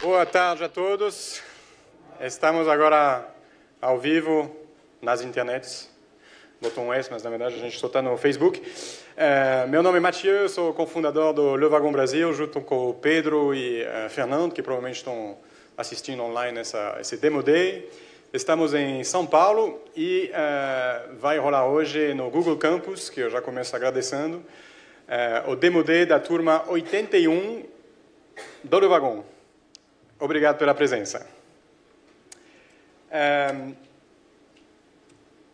Boa tarde a todos. Estamos agora ao vivo nas internets. Botou um S, mas na verdade a gente só está no Facebook. É, meu nome é Mathieu, sou cofundador do Le Brasil, junto com o Pedro e uh, Fernando, que provavelmente estão assistindo online essa, esse Demo Day. Estamos em São Paulo e uh, vai rolar hoje no Google Campus, que eu já começo agradecendo, é, o Demudê da turma 81 do Vagon. Obrigado pela presença. Eh,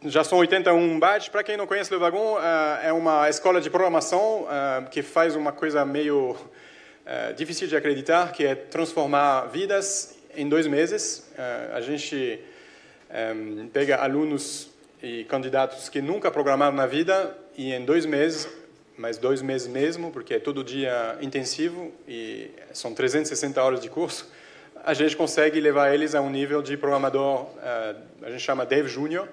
já são 81 bytes. Para quem não conhece o Vagon, eh, é uma escola de programação que faz uma coisa meio difícil de acreditar, que é transformar vidas em dois meses. A gente pega alunos e candidatos que nunca programaram na vida e em dois meses mas dois meses mesmo, porque é todo dia intensivo e são 360 horas de curso, a gente consegue levar eles a um nível de programador, eh, a gente chama Dev Júnior.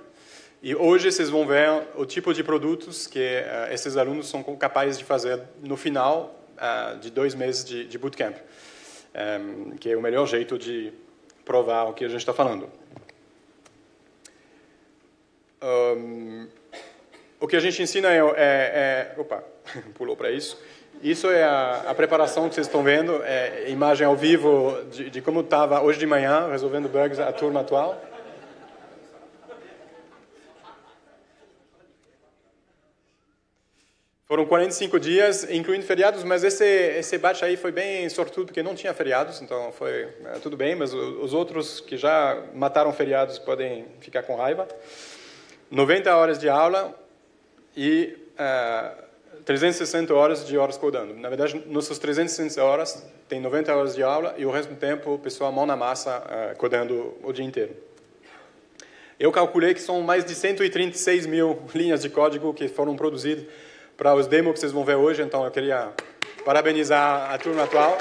E hoje vocês vão ver o tipo de produtos que eh, esses alunos são capazes de fazer no final eh, de dois meses de bootcamp, que é o melhor jeito de provar o que a gente está falando. Um, o que a gente ensina é, é, é opa, pulou para isso. Isso é a, a, preparação que vocês estão vendo, é imagem ao vivo de, de como estava hoje de manhã, resolvendo bugs, a turma atual. Foram 45 dias, incluindo feriados, mas esse, esse batch aí foi bem sortudo, porque não tinha feriados, então foi é, tudo bem, mas os outros que já mataram feriados podem ficar com raiva. 90 horas de aula e... Uh, 360 horas de horas codando. Na verdade, nossas 360 horas tem 90 horas de aula e o resto do tempo o pessoal mão na massa uh, codando o dia inteiro. Eu calculei que são mais de 136 mil linhas de código que foram produzidas para os demos que vocês vão ver hoje, então eu queria parabenizar a turma atual.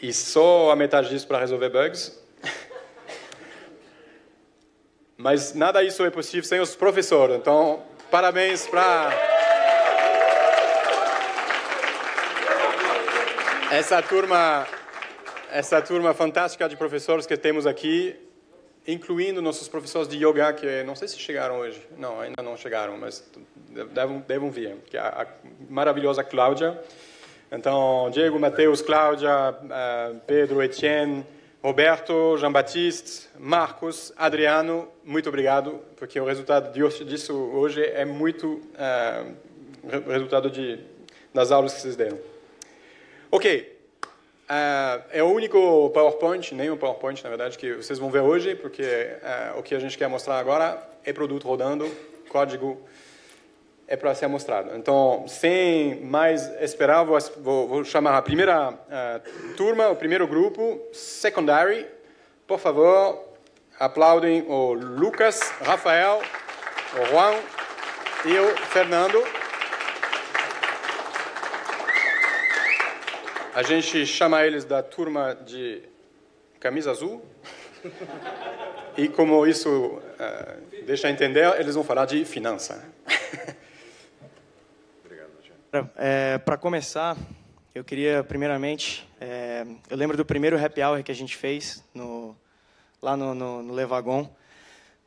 E só a metade disso para resolver bugs. Mas nada isso é possível sem os professores. Então, parabéns para essa turma, essa turma fantástica de professores que temos aqui, incluindo nossos professores de yoga que não sei se chegaram hoje. Não, ainda não chegaram, mas devem, devem vir. Que é a, a maravilhosa Cláudia. Então, Diego, Mateus, Cláudia, eh, Pedro, Etienne, Roberto, Jean-Baptiste, Marcos, Adriano, muito obrigado, porque o resultado disso hoje é muito uh, resultado de, das aulas que vocês deram. Ok, uh, é o único PowerPoint, nem um PowerPoint, na verdade, que vocês vão ver hoje, porque uh, o que a gente quer mostrar agora é produto rodando, código é para ser mostrado. Então, sem mais esperar, vou, vou chamar a primeira uh, turma, o primeiro grupo, secondary. Por favor, aplaudem o Lucas, Rafael, o Juan e o Fernando. A gente chama eles da turma de camisa azul. E como isso uh, deixa entender, eles vão falar de finança. É, Para começar, eu queria, primeiramente, é, eu lembro do primeiro happy hour que a gente fez no, lá no, no, no Levagon.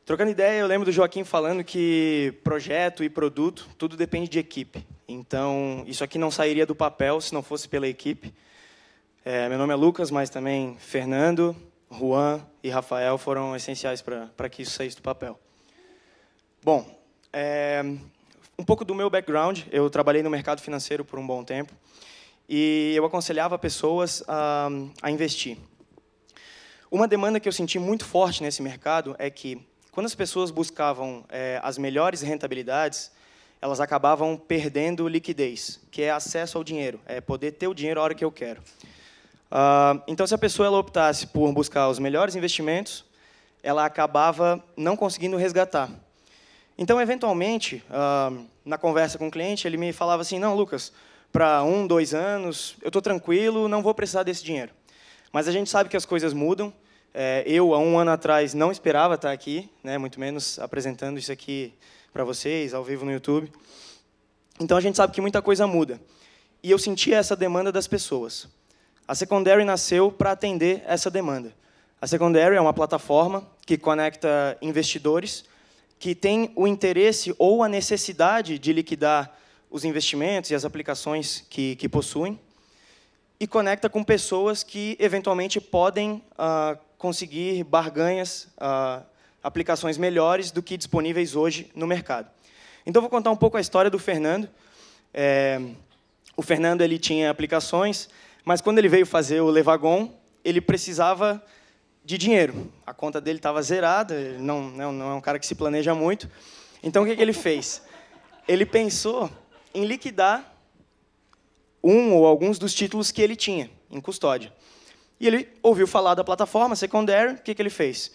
Trocando ideia, eu lembro do Joaquim falando que projeto e produto, tudo depende de equipe. Então, isso aqui não sairia do papel se não fosse pela equipe. É, meu nome é Lucas, mas também Fernando, Juan e Rafael foram essenciais para que isso saísse do papel. Bom, é, um pouco do meu background, eu trabalhei no mercado financeiro por um bom tempo e eu aconselhava pessoas a, a investir. Uma demanda que eu senti muito forte nesse mercado é que, quando as pessoas buscavam é, as melhores rentabilidades, elas acabavam perdendo liquidez, que é acesso ao dinheiro, é poder ter o dinheiro a hora que eu quero. Uh, então, se a pessoa ela optasse por buscar os melhores investimentos, ela acabava não conseguindo resgatar. Então, eventualmente, uh, na conversa com o cliente, ele me falava assim: não, Lucas, para um, dois anos, eu estou tranquilo, não vou precisar desse dinheiro. Mas a gente sabe que as coisas mudam. É, eu, há um ano atrás, não esperava estar aqui, né, muito menos apresentando isso aqui para vocês, ao vivo no YouTube. Então, a gente sabe que muita coisa muda. E eu sentia essa demanda das pessoas. A Secondary nasceu para atender essa demanda. A Secondary é uma plataforma que conecta investidores que tem o interesse ou a necessidade de liquidar os investimentos e as aplicações que, que possuem, e conecta com pessoas que, eventualmente, podem ah, conseguir barganhas, ah, aplicações melhores do que disponíveis hoje no mercado. Então, vou contar um pouco a história do Fernando. É, o Fernando ele tinha aplicações, mas quando ele veio fazer o Levagon, ele precisava de dinheiro. A conta dele estava zerada, não, não é um cara que se planeja muito. Então, o que, que ele fez? Ele pensou em liquidar um ou alguns dos títulos que ele tinha em custódia. E ele ouviu falar da plataforma Secondary, o que, que ele fez?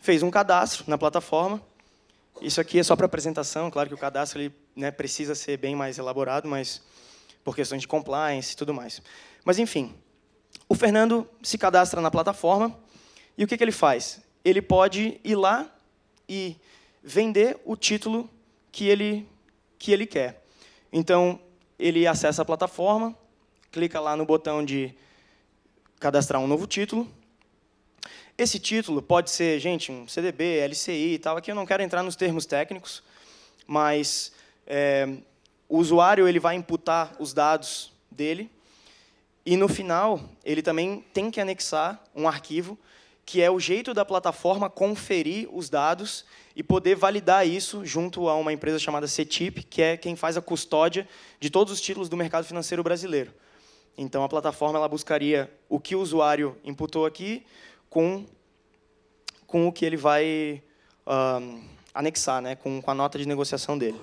Fez um cadastro na plataforma. Isso aqui é só para apresentação, claro que o cadastro ele, né, precisa ser bem mais elaborado, mas por questões de compliance e tudo mais. Mas, enfim, o Fernando se cadastra na plataforma, e o que, que ele faz? Ele pode ir lá e vender o título que ele, que ele quer. Então, ele acessa a plataforma, clica lá no botão de cadastrar um novo título. Esse título pode ser, gente, um CDB, LCI e tal. Aqui eu não quero entrar nos termos técnicos, mas é, o usuário ele vai imputar os dados dele e no final ele também tem que anexar um arquivo que é o jeito da plataforma conferir os dados e poder validar isso junto a uma empresa chamada CETIP, que é quem faz a custódia de todos os títulos do mercado financeiro brasileiro. Então, a plataforma ela buscaria o que o usuário imputou aqui com, com o que ele vai anexar, né? com, com a nota de negociação dele.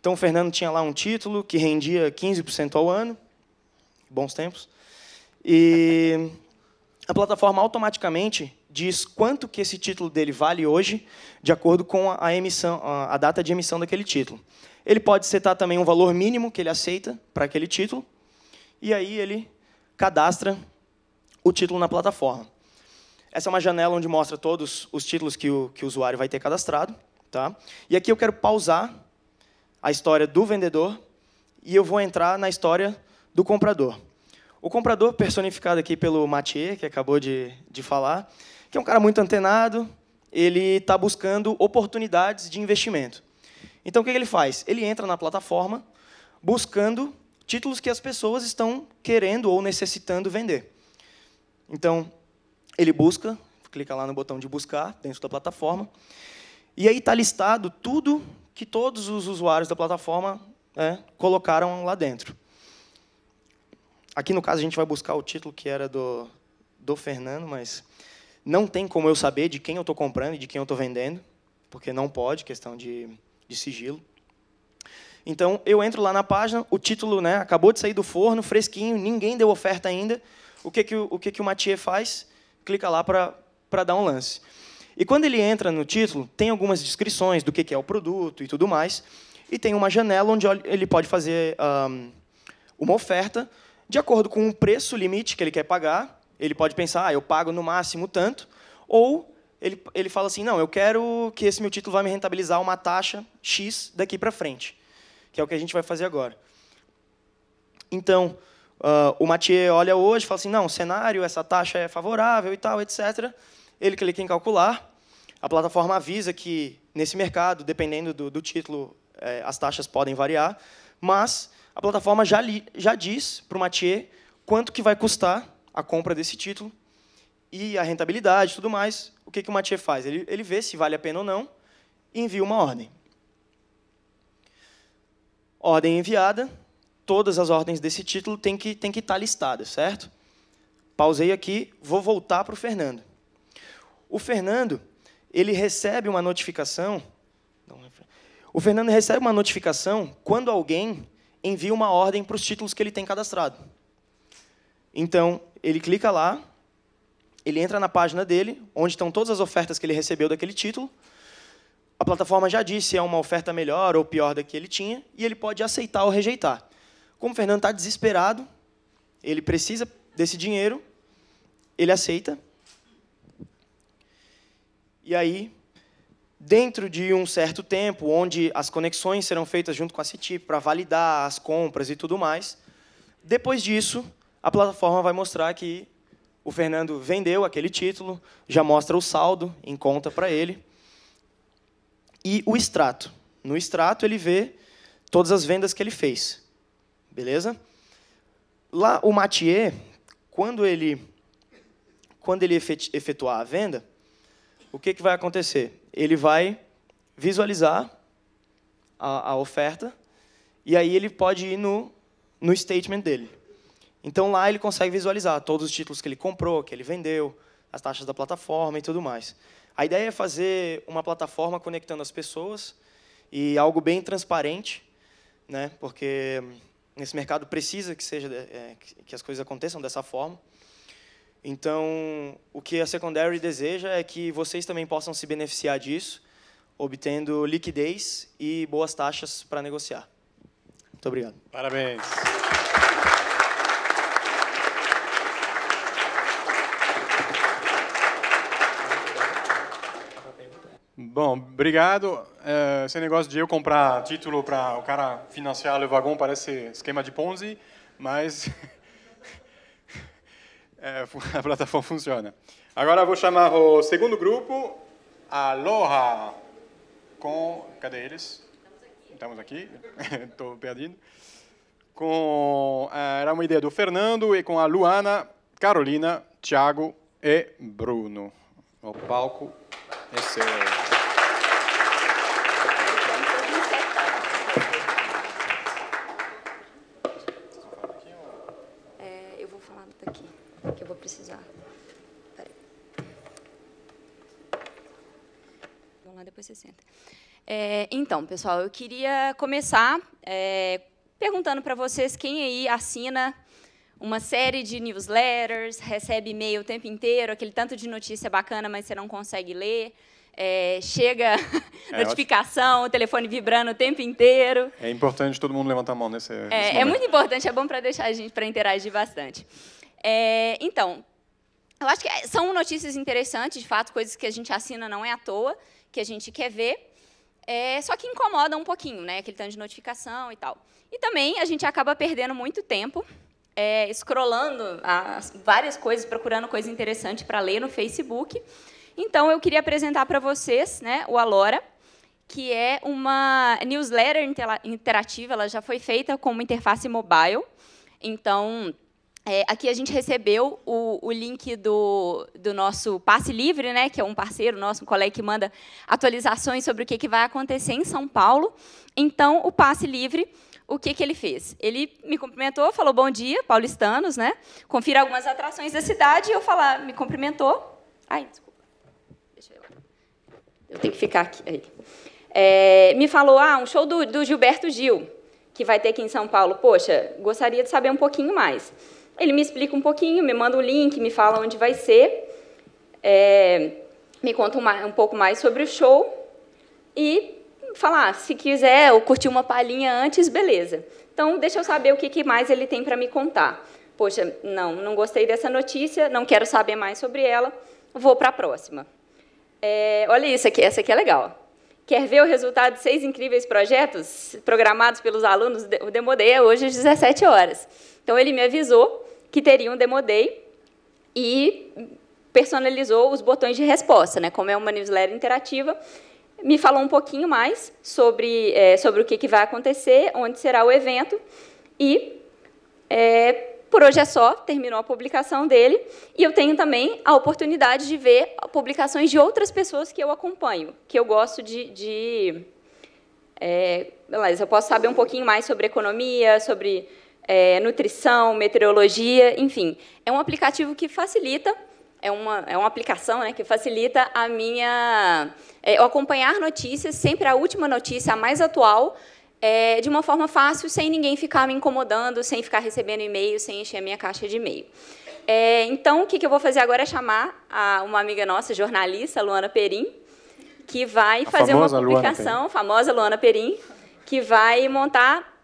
Então, o Fernando tinha lá um título que rendia 15% ao ano, bons tempos, e a plataforma automaticamente diz quanto que esse título dele vale hoje, de acordo com a, emissão, a data de emissão daquele título. Ele pode setar também um valor mínimo que ele aceita para aquele título, e aí ele cadastra o título na plataforma. Essa é uma janela onde mostra todos os títulos que o, que o usuário vai ter cadastrado. Tá? E aqui eu quero pausar a história do vendedor e eu vou entrar na história do comprador. O comprador, personificado aqui pelo Mathieu, que acabou de, de falar, que é um cara muito antenado, ele está buscando oportunidades de investimento. Então, o que ele faz? Ele entra na plataforma buscando títulos que as pessoas estão querendo ou necessitando vender. Então, ele busca, clica lá no botão de buscar dentro da plataforma, e aí está listado tudo que todos os usuários da plataforma é, colocaram lá dentro. Aqui, no caso, a gente vai buscar o título que era do, do Fernando, mas não tem como eu saber de quem eu estou comprando e de quem eu estou vendendo, porque não pode, questão de, de sigilo. Então, eu entro lá na página, o título né, acabou de sair do forno, fresquinho, ninguém deu oferta ainda. O que, que, o, que, que o Mathieu faz? Clica lá para dar um lance. E quando ele entra no título, tem algumas descrições do que, que é o produto e tudo mais, e tem uma janela onde ele pode fazer um, uma oferta, de acordo com o preço limite que ele quer pagar, ele pode pensar, ah, eu pago no máximo tanto, ou ele, ele fala assim, não, eu quero que esse meu título vá me rentabilizar uma taxa X daqui para frente, que é o que a gente vai fazer agora. Então, uh, o Mathieu olha hoje e fala assim, não, o cenário, essa taxa é favorável e tal, etc. Ele clica em calcular, a plataforma avisa que, nesse mercado, dependendo do, do título, eh, as taxas podem variar, mas a plataforma já, li, já diz para o Mathieu quanto que vai custar a compra desse título e a rentabilidade e tudo mais. O que, que o Mathieu faz? Ele, ele vê se vale a pena ou não e envia uma ordem. Ordem enviada, todas as ordens desse título têm que, têm que estar tá listadas, certo? Pausei aqui, vou voltar para o Fernando. O Fernando, ele recebe uma notificação... O Fernando recebe uma notificação quando alguém envia uma ordem para os títulos que ele tem cadastrado. Então, ele clica lá, ele entra na página dele, onde estão todas as ofertas que ele recebeu daquele título. A plataforma já disse se é uma oferta melhor ou pior da que ele tinha, e ele pode aceitar ou rejeitar. Como o Fernando está desesperado, ele precisa desse dinheiro, ele aceita. E aí, dentro de um certo tempo, onde as conexões serão feitas junto com a CTIP para validar as compras e tudo mais. Depois disso, a plataforma vai mostrar que o Fernando vendeu aquele título, já mostra o saldo em conta para ele. E o extrato. No extrato, ele vê todas as vendas que ele fez. Beleza? Lá, o Mathieu, quando ele, quando ele efetuar a venda, o que, que vai acontecer? ele vai visualizar a, a oferta e aí ele pode ir no, no statement dele. Então lá ele consegue visualizar todos os títulos que ele comprou, que ele vendeu, as taxas da plataforma e tudo mais. A ideia é fazer uma plataforma conectando as pessoas e algo bem transparente, né? Porque nesse mercado precisa que seja é, que as coisas aconteçam dessa forma. Então, o que a Secondary deseja é que vocês também possam se beneficiar disso, obtendo liquidez e boas taxas para negociar. Muito obrigado. Parabéns. Bom, obrigado. É, esse negócio de eu comprar título para o cara financiar o vagão parece esquema de Ponzi, mas é, a plataforma funciona. Agora vou chamar o segundo grupo, Aloha, com... Cadê eles? Estamos aqui. Estou perdido. Com, é, era uma ideia do Fernando e com a Luana, Carolina, Thiago e Bruno. O palco é seu. É, eu vou falar daqui que eu vou precisar. Peraí. Vamos lá, depois você senta. É, então, pessoal, eu queria começar é, perguntando para vocês quem aí assina uma série de newsletters, recebe e-mail o tempo inteiro, aquele tanto de notícia bacana, mas você não consegue ler. É, chega é, notificação, o telefone vibrando o tempo inteiro. É importante todo mundo levantar a mão nesse. É, nesse é, é, muito importante, é bom para deixar a gente para interagir bastante. É, então, eu acho que é, são notícias interessantes, de fato, coisas que a gente assina não é à toa, que a gente quer ver, é, só que incomoda um pouquinho, né? Aquele tanto de notificação e tal. E também a gente acaba perdendo muito tempo é, scrollando as, várias coisas, procurando coisa interessante para ler no Facebook. Então, eu queria apresentar para vocês né, o Alora, que é uma newsletter interativa, ela já foi feita com uma interface mobile. Então, é, aqui a gente recebeu o, o link do, do, nosso passe livre, né, que é um parceiro nosso, um colega que manda atualizações sobre o que, que vai acontecer em São Paulo. Então, o passe livre, o que, que ele fez? Ele me cumprimentou, falou bom dia, paulistanos, né? Confira algumas atrações da cidade e eu falar, me cumprimentou. Ai, desculpa. Deixa eu. Eu tenho que ficar aqui. É, me falou, ah, um show do, do Gilberto Gil que vai ter aqui em São Paulo. Poxa, gostaria de saber um pouquinho mais. Ele me explica um pouquinho, me manda o link, me fala onde vai ser, é, me conta uma, um pouco mais sobre o show e falar, ah, se quiser ou curtir uma palhinha antes, beleza. Então, deixa eu saber o que, que mais ele tem para me contar. Poxa, não, não gostei dessa notícia, não quero saber mais sobre ela, vou para a próxima. É, olha isso aqui, essa aqui é legal. Quer ver o resultado de seis incríveis projetos programados pelos alunos? O Demodeia é hoje às 17 horas. Então, ele me avisou que teriam Demo demodei e personalizou os botões de resposta, né? Como é uma newsletter interativa, me falou um pouquinho mais sobre, é, sobre o que, que, vai acontecer, onde será o evento e é, por hoje é só, terminou a publicação dele e eu tenho também a oportunidade de ver publicações de outras pessoas que eu acompanho, que eu gosto de, de é, eu posso saber um pouquinho mais sobre economia, sobre é, nutrição, meteorologia, enfim. É um aplicativo que facilita, é uma, é uma aplicação né, que facilita a minha. É, acompanhar notícias, sempre a última notícia, a mais atual, é, de uma forma fácil, sem ninguém ficar me incomodando, sem ficar recebendo e-mail, sem encher a minha caixa de e-mail. É, então, o que, que, eu vou fazer agora é chamar a, uma amiga nossa, jornalista, Luana Perim, que vai a fazer uma publicação, Luana famosa Luana Perim, que vai montar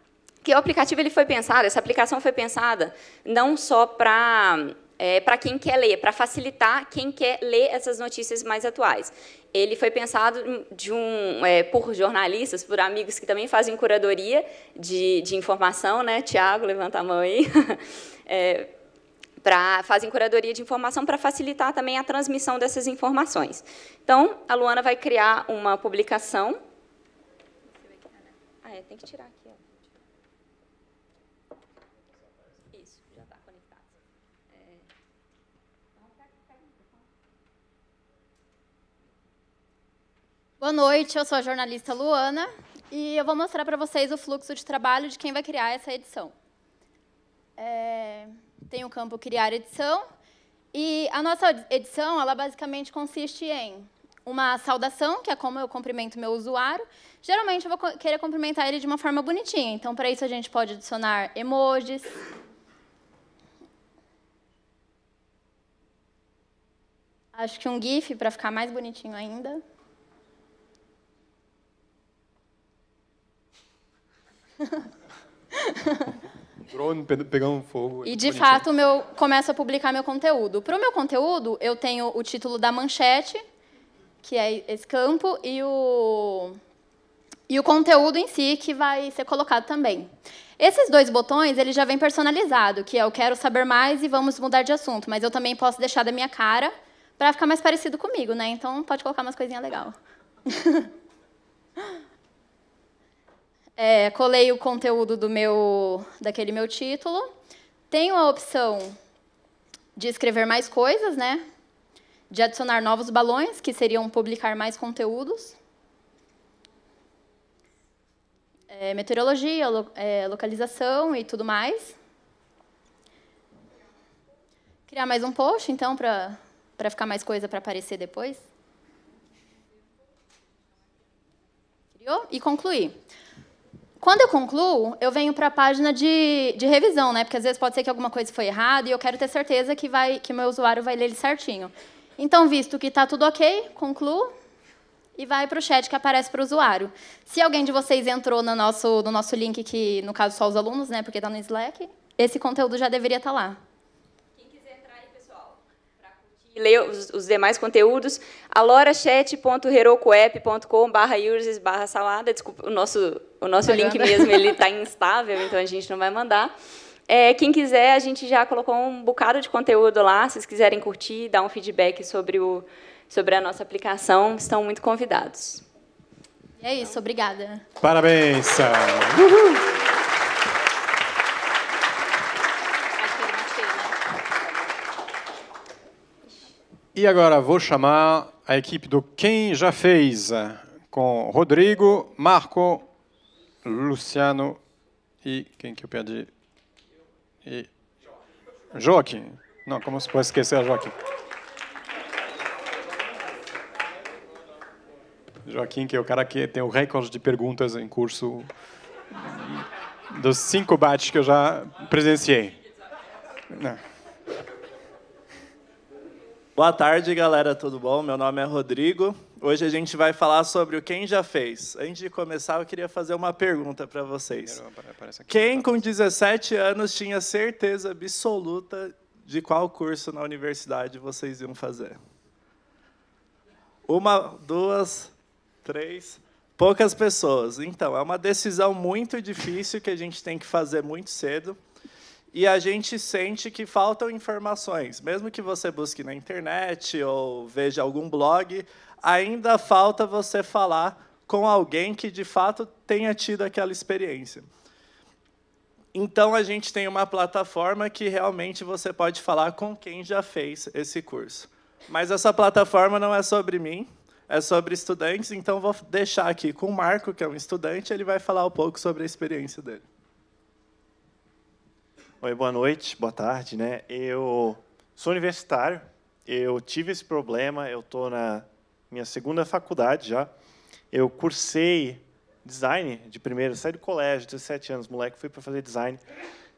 que o aplicativo ele foi pensado, essa aplicação foi pensada não só para é, para quem quer ler, para facilitar quem quer ler essas notícias mais atuais. Ele foi pensado um, é, por jornalistas, por amigos que também fazem curadoria de, de informação, né? Tiago, levanta a mão aí. É, pra, fazem curadoria de informação para facilitar também a transmissão dessas informações. Então, a Luana vai criar uma publicação. Ah, é, tem que tirar aqui. Boa noite, eu sou a jornalista Luana e eu vou mostrar para vocês o fluxo de trabalho de quem vai criar essa edição. É, tem o campo Criar Edição e a nossa edição ela basicamente consiste em uma saudação, que é como eu cumprimento meu usuário. Geralmente, eu vou querer cumprimentar ele de uma forma bonitinha. Então, para isso, a gente pode adicionar emojis. Acho que um GIF, para ficar mais bonitinho ainda. Drone pegando fogo. E de fato meu começo a publicar meu conteúdo. Para o meu conteúdo eu tenho o título da manchete, que é esse campo, e o e o conteúdo em si que vai ser colocado também. Esses dois botões, ele já vem personalizado, que é eu quero saber mais e vamos mudar de assunto, mas eu também posso deixar da minha cara para ficar mais parecido comigo, né? Então pode colocar umas coisinhas legal. É, colei o conteúdo do meu, daquele meu título. Tenho a opção de escrever mais coisas, né? De adicionar novos balões, que seriam publicar mais conteúdos. É, meteorologia, lo, é, localização e tudo mais. Criar mais um post, então, para ficar mais coisa para aparecer depois. Criou? E concluir. Quando eu concluo, eu venho para a página de, de revisão, né? Porque às vezes pode ser que alguma coisa foi errada e eu quero ter certeza que vai que meu usuário vai ler ele certinho. Então, visto que está tudo ok, concluo e vai para o chat que aparece para o usuário. Se alguém de vocês entrou no nosso, no nosso link, que no caso só os alunos, né? Porque está no Slack, esse conteúdo já deveria estar tá lá e ler os, os demais conteúdos, alorachat.herocoapp.com.br uses salada. Desculpa, o nosso, o nosso link mesmo ele está instável, então a gente não vai mandar. É, quem quiser, a gente já colocou um bocado de conteúdo lá. Se vocês quiserem curtir, dar um feedback sobre, o, sobre a nossa aplicação, estão muito convidados. E é isso, obrigada. Parabéns, Uhul. E agora vou chamar a equipe do Quem Já Fez, é, com Rodrigo, Marco, Luciano e quem que eu perdi? E Joaquim. Não, como se pode esquecer a é Joaquim? Joaquim, que é o cara que tem o recorde de perguntas em curso dos cinco bates que eu já presenciei. Não. Boa tarde, galera, tudo bom? Meu nome é Rodrigo. Hoje a gente vai falar sobre o Quem Já Fez. Antes de começar, eu queria fazer uma pergunta para vocês. Quem tá. com 17 anos tinha certeza absoluta de qual curso na universidade vocês iam fazer? Uma, duas, três, poucas pessoas. Então, é uma decisão muito difícil que a gente tem que fazer muito cedo e a gente sente que faltam informações. Mesmo que você busque na internet ou veja algum blog, ainda falta você falar com alguém que de fato tenha tido aquela experiência. Então a gente tem uma plataforma que realmente você pode falar com quem já fez esse curso. Mas essa plataforma não é sobre mim, é sobre estudantes, então vou deixar aqui com o Marco, que é um estudante, ele vai falar um pouco sobre a experiência dele. Oi, boa noite, boa tarde, né? Eu sou universitário, eu tive esse problema, eu estou na minha segunda faculdade já. Eu cursei design de primeira, saí do colégio, 17 anos, moleque, fui para fazer design.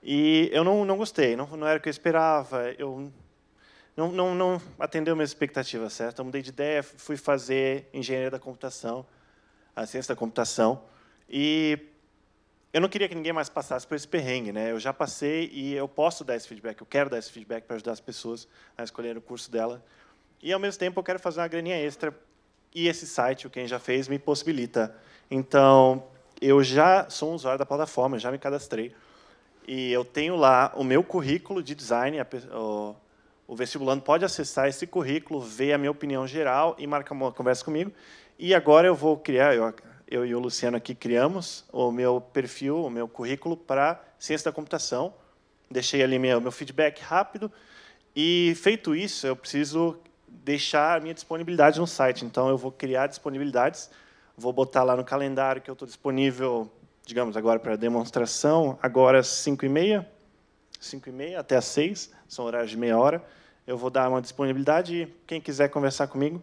E eu não, não gostei, não, não era o que eu esperava, eu não, não, não atendeu minhas expectativas, certo? Eu mudei de ideia, fui fazer engenharia da computação, a ciência da computação. E eu não queria que ninguém mais passasse por esse perrengue, né? Eu já passei e eu posso dar esse feedback, eu quero dar esse feedback para ajudar as pessoas a escolherem o curso dela. E ao mesmo tempo eu quero fazer uma graninha extra e esse site, o quem já fez, me possibilita. Então, eu já sou um usuário da plataforma, já me cadastrei e eu tenho lá o meu currículo de design. A, o, o vestibulando pode acessar esse currículo, ver a minha opinião geral e marcar uma conversa comigo. E agora eu vou criar, eu eu e o Luciano aqui criamos o meu perfil, o meu currículo para ciência da computação. Deixei ali meu, meu feedback rápido. E feito isso, eu preciso deixar a minha disponibilidade no site. Então, eu vou criar disponibilidades, vou botar lá no calendário que eu estou disponível, digamos, agora para demonstração, agora às 5h30, 5 e meia até às 6 são horários de meia hora. Eu vou dar uma disponibilidade e quem quiser conversar comigo,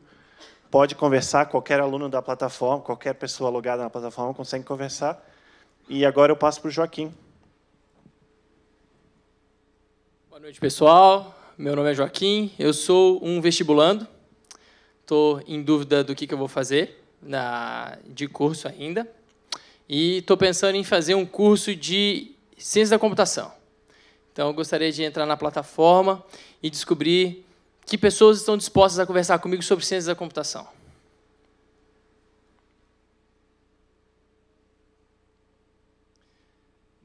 pode conversar, qualquer aluno da plataforma, qualquer pessoa logada na plataforma consegue conversar. E agora eu passo para o Joaquim. Boa noite, pessoal. Meu nome é Joaquim, eu sou um vestibulando. Estou em dúvida do que, que eu vou fazer na, de curso ainda. E estou pensando em fazer um curso de ciência da computação. Então, eu gostaria de entrar na plataforma e descobrir que pessoas estão dispostas a conversar comigo sobre ciências da computação.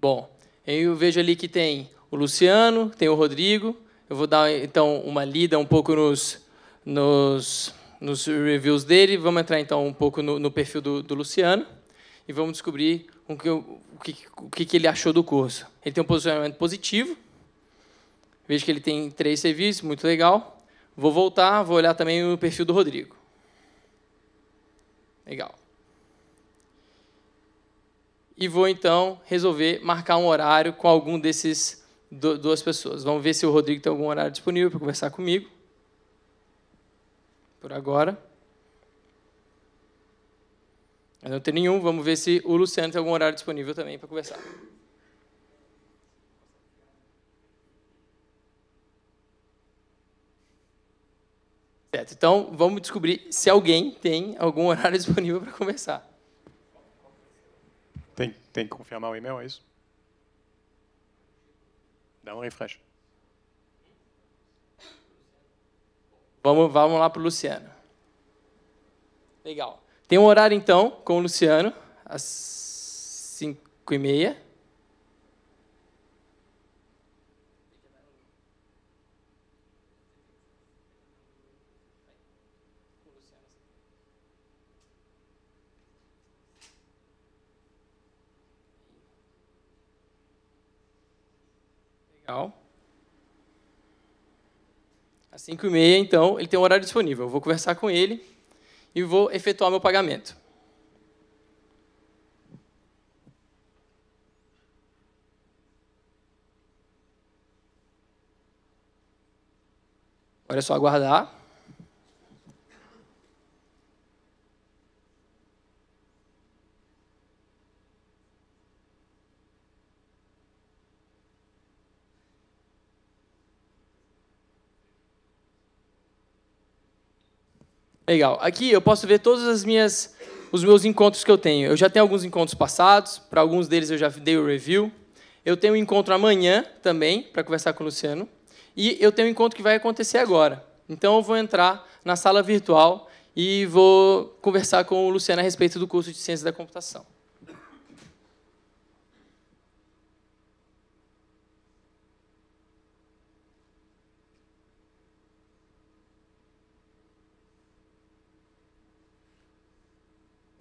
Bom, eu vejo ali que tem o Luciano, tem o Rodrigo. Eu vou dar então uma lida um pouco nos, nos, nos reviews dele. Vamos entrar então um pouco no, no perfil do, do, Luciano e vamos descobrir o que, o, que, o que ele achou do curso. Ele tem um posicionamento positivo. Vejo que ele tem três serviços, muito legal. Vou voltar, vou olhar também o perfil do Rodrigo. Legal. E vou então resolver marcar um horário com algum desses duas pessoas. Vamos ver se o Rodrigo tem algum horário disponível para conversar comigo. Por agora. Eu não tem nenhum. Vamos ver se o Luciano tem algum horário disponível também para conversar. Certo. Então, vamos descobrir se alguém tem algum horário disponível para conversar. Tem, tem que confirmar o e-mail, é isso? Dá um refresh. Vamos, vamos lá para o Luciano. Legal. Tem um horário, então, com o Luciano, às 5 e meia. Legal. Às 5 e meia, então, ele tem um horário disponível. Eu vou conversar com ele e vou efetuar meu pagamento. olha é só aguardar. Legal. Aqui eu posso ver todas as minhas os meus encontros que eu tenho. Eu já tenho alguns encontros passados, para alguns deles eu já dei o review. Eu tenho um encontro amanhã também para conversar com o Luciano e eu tenho um encontro que vai acontecer agora. Então eu vou entrar na sala virtual e vou conversar com o Luciano a respeito do curso de Ciência da Computação.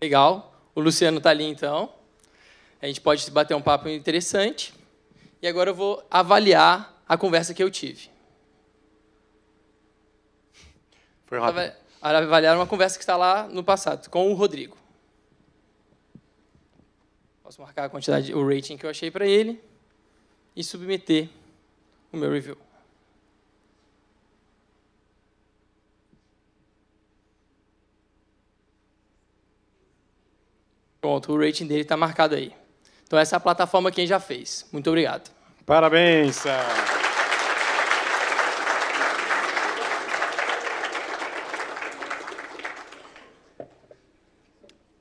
Legal. O Luciano está ali, então. A gente pode bater um papo interessante. E agora eu vou avaliar a conversa que eu tive. Foi rápido. Avaliar uma conversa que está lá no passado, com o Rodrigo. Posso marcar a quantidade, o rating que eu achei para ele e submeter o meu review. Pronto, o rating dele está marcado aí. Então essa é a plataforma quem já fez. Muito obrigado. Parabéns,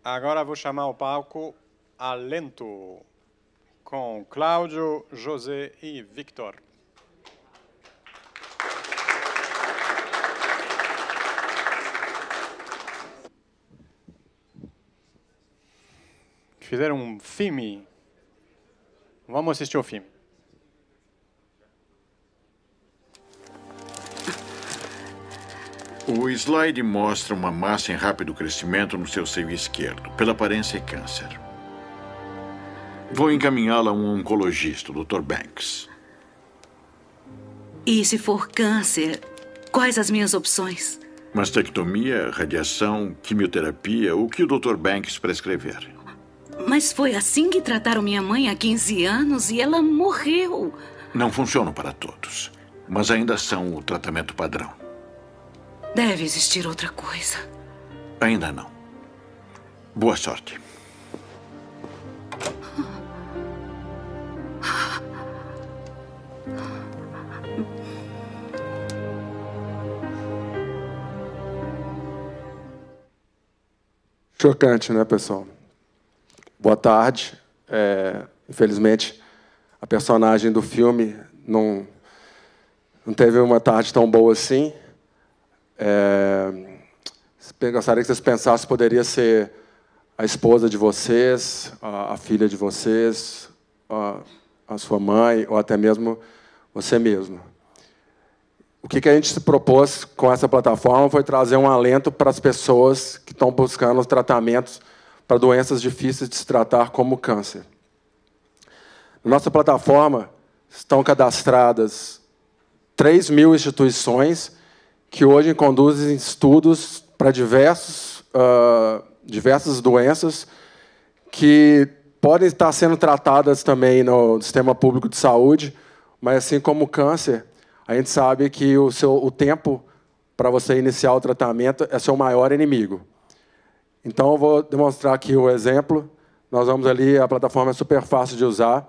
Agora vou chamar ao palco Alento, com Cláudio, José e Victor. Fizeram um filme. Vamos assistir o filme. O slide mostra uma massa em rápido crescimento no seu seio esquerdo. Pela aparência, é câncer. Vou encaminhá-la a um oncologista, o Dr. Banks. E se for câncer, quais as minhas opções? Mastectomia, radiação, quimioterapia, o que o Dr. Banks prescrever. Mas foi assim que trataram minha mãe há 15 anos e ela morreu. Não funcionam para todos, mas ainda são o tratamento padrão. Deve existir outra coisa. Ainda não. Boa sorte. Chocante, né, pessoal? Boa tarde. É, infelizmente, a personagem do filme não, não teve uma tarde tão boa assim. É, gostaria que vocês pensassem poderia ser a esposa de vocês, a, a filha de vocês, a, a, sua mãe, ou até mesmo você mesmo. O que, que a gente se propôs com essa plataforma foi trazer um alento para as pessoas que estão buscando os tratamentos para doenças difíceis de se tratar, como o câncer. Na nossa plataforma estão cadastradas 3 mil instituições que hoje conduzem estudos para diversos, uh, diversas doenças que podem estar sendo tratadas também no sistema público de saúde, mas assim como o câncer, a gente sabe que o, seu, o tempo para você iniciar o tratamento é seu maior inimigo. Então, eu vou demonstrar aqui o exemplo. Nós vamos ali, a plataforma é super fácil de usar.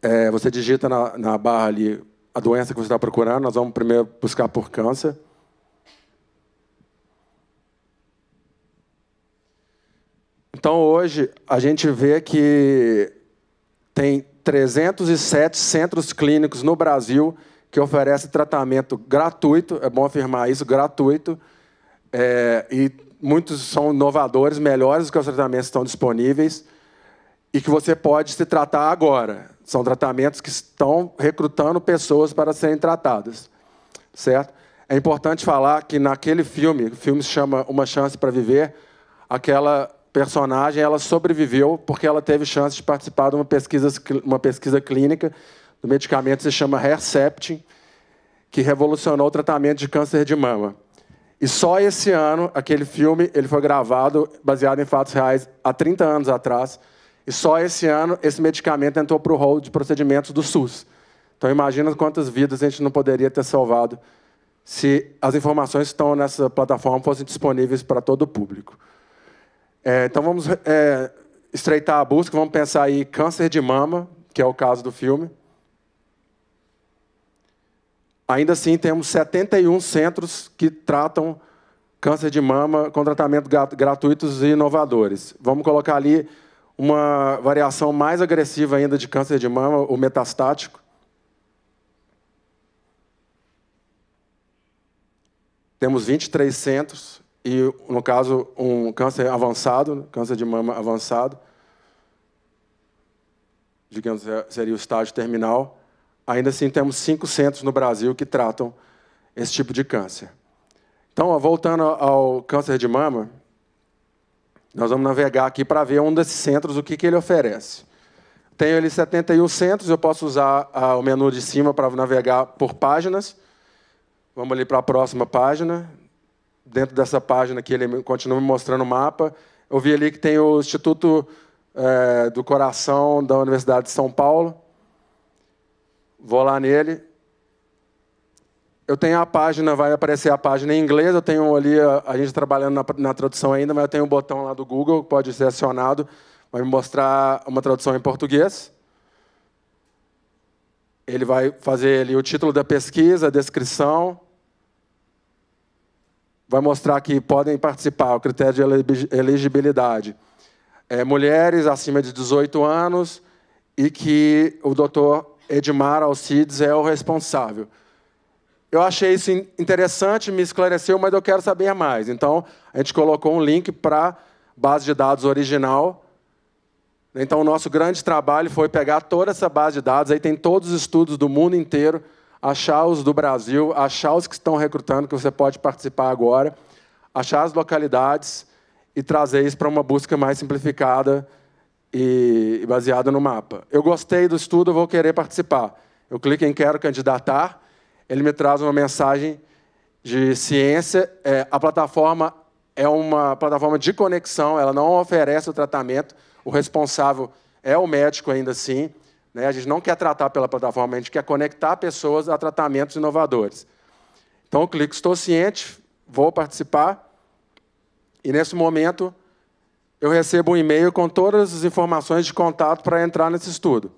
É, você digita na, na barra ali a doença que você está procurando. Nós vamos primeiro buscar por câncer. Então, hoje, a gente vê que tem 307 centros clínicos no Brasil que oferecem tratamento gratuito, é bom afirmar isso, gratuito, é, e muitos são inovadores, melhores do que os tratamentos que estão disponíveis e que você pode se tratar agora. São tratamentos que estão recrutando pessoas para serem tratadas, certo? É importante falar que naquele filme, o filme se chama Uma Chance para Viver, aquela personagem ela sobreviveu porque ela teve chance de participar de uma pesquisa, uma pesquisa clínica do medicamento que se chama Herceptin, que revolucionou o tratamento de câncer de mama. E só esse ano, aquele filme, ele foi gravado baseado em fatos reais há 30 anos atrás. E só esse ano, esse medicamento entrou para o rol de procedimentos do SUS. Então, imagina quantas vidas a gente não poderia ter salvado se as informações que estão nessa plataforma fossem disponíveis para todo o público. É, então, vamos é, estreitar a busca, vamos pensar aí câncer de mama, que é o caso do filme. Ainda assim, temos 71 centros que tratam câncer de mama com tratamento gratuitos e inovadores. Vamos colocar ali uma variação mais agressiva ainda de câncer de mama, o metastático. Temos 23 centros e, no caso, um câncer avançado, câncer de mama avançado, digamos, é, seria o estágio terminal. Ainda assim, temos cinco centros no Brasil que tratam esse tipo de câncer. Então, voltando ao câncer de mama, nós vamos navegar aqui para ver um desses centros, o que, ele oferece. Tenho ali 71 centros, eu posso usar ah, o menu de cima para navegar por páginas. Vamos ali para a próxima página. Dentro dessa página aqui, ele continua me mostrando o mapa. Eu vi ali que tem o Instituto eh, do Coração da Universidade de São Paulo. Vou lá nele. Eu tenho a página, vai aparecer a página em inglês. Eu tenho ali, a, gente gente trabalhando na, na, tradução ainda, mas eu tenho um botão lá do Google, que pode ser acionado, vai me mostrar uma tradução em português. Ele vai fazer ali o título da pesquisa, a descrição. Vai mostrar que podem participar, o critério de elegibilidade. É, mulheres acima de 18 anos e que o doutor Edmar Alcides é o responsável. Eu achei isso interessante, me esclareceu, mas eu quero saber mais. Então, a gente colocou um link para base de dados original. Então, o nosso grande trabalho foi pegar toda essa base de dados, aí tem todos os estudos do mundo inteiro, achar os do Brasil, achar os que estão recrutando, que você pode participar agora, achar as localidades e trazer isso para uma busca mais simplificada e baseado no mapa. Eu gostei do estudo, vou querer participar. Eu clico em quero candidatar, ele me traz uma mensagem de ciência. É, a plataforma é uma plataforma de conexão, ela não oferece o tratamento. O responsável é o médico, ainda assim. Né? A gente não quer tratar pela plataforma, a gente quer conectar pessoas a tratamentos inovadores. Então, eu clico, estou ciente, vou participar. E nesse momento, eu recebo um e-mail com todas as informações de contato para entrar nesse estudo.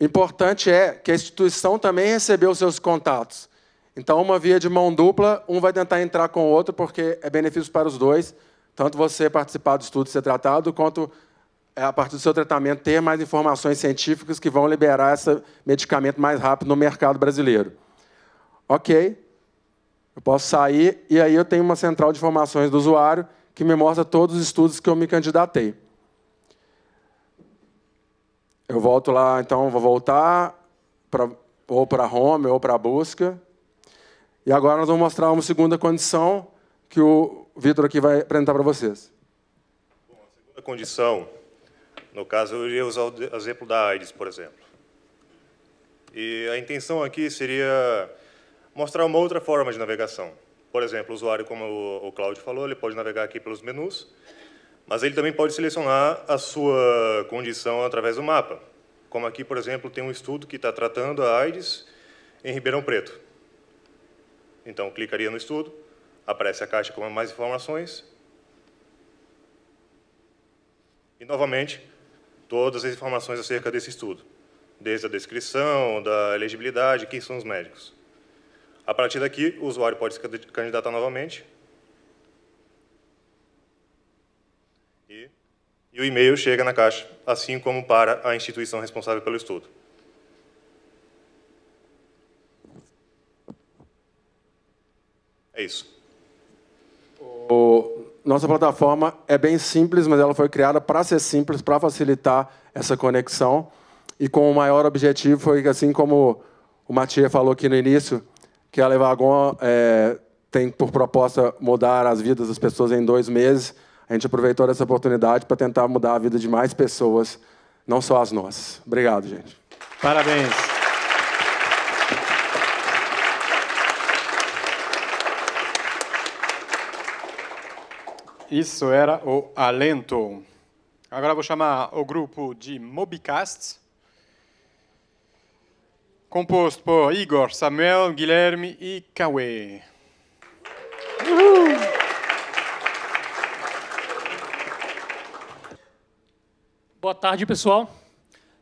Importante é que a instituição também recebeu seus contatos. Então, uma via de mão dupla, um vai tentar entrar com o outro, porque é benefício para os dois, tanto você participar do estudo e ser tratado, quanto, é, a partir do seu tratamento, ter mais informações científicas que vão liberar esse medicamento mais rápido no mercado brasileiro. Ok, eu posso sair e aí eu tenho uma central de informações do usuário que me mostra todos os estudos que eu me candidatei. Eu volto lá, então, vou voltar pra, ou para a ou para a busca. E agora nós vamos mostrar uma segunda condição que o Vitor aqui vai apresentar para vocês. Bom, a segunda condição, no caso, eu iria usar o exemplo da AIDS, por exemplo. E a intenção aqui seria mostrar uma outra forma de navegação. Por exemplo, o usuário, como o Claudio falou, ele pode navegar aqui pelos menus, mas ele também pode selecionar a sua condição através do mapa. Como aqui, por exemplo, tem um estudo que está tratando a AIDS em Ribeirão Preto. Então, clicaria no estudo, aparece a caixa com mais informações. E, novamente, todas as informações acerca desse estudo, desde a descrição, da elegibilidade, quem são os médicos. A partir daqui, o usuário pode se candidatar novamente. E, e o e-mail chega na caixa, assim como para a instituição responsável pelo estudo. É isso. O, nossa plataforma é bem simples, mas ela foi criada para ser simples, para facilitar essa conexão. E com o maior objetivo foi, assim como o Matias falou aqui no início, que a Levagon é, tem por proposta mudar as vidas das pessoas em dois meses. A gente aproveitou essa oportunidade para tentar mudar a vida de mais pessoas, não só as nossas. Obrigado, gente. Parabéns. Isso era o Alento. Agora vou chamar o grupo de Mobicast composto por Igor, Samuel, Guilherme e Cauê. Uhul. Boa tarde, pessoal.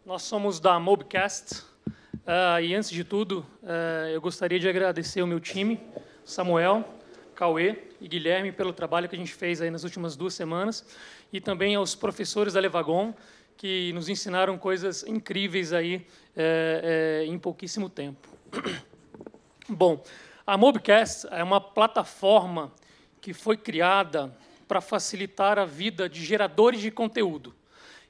Nós somos da Mobcast. Uh, e antes de tudo, uh, eu gostaria de agradecer o meu time, Samuel, Cauê e Guilherme, pelo trabalho que a gente fez aí nas últimas duas semanas, e também aos professores da Levagon, que nos ensinaram coisas incríveis aí é, é, em pouquíssimo tempo. Bom, a Mobcast é uma plataforma que foi criada para facilitar a vida de geradores de conteúdo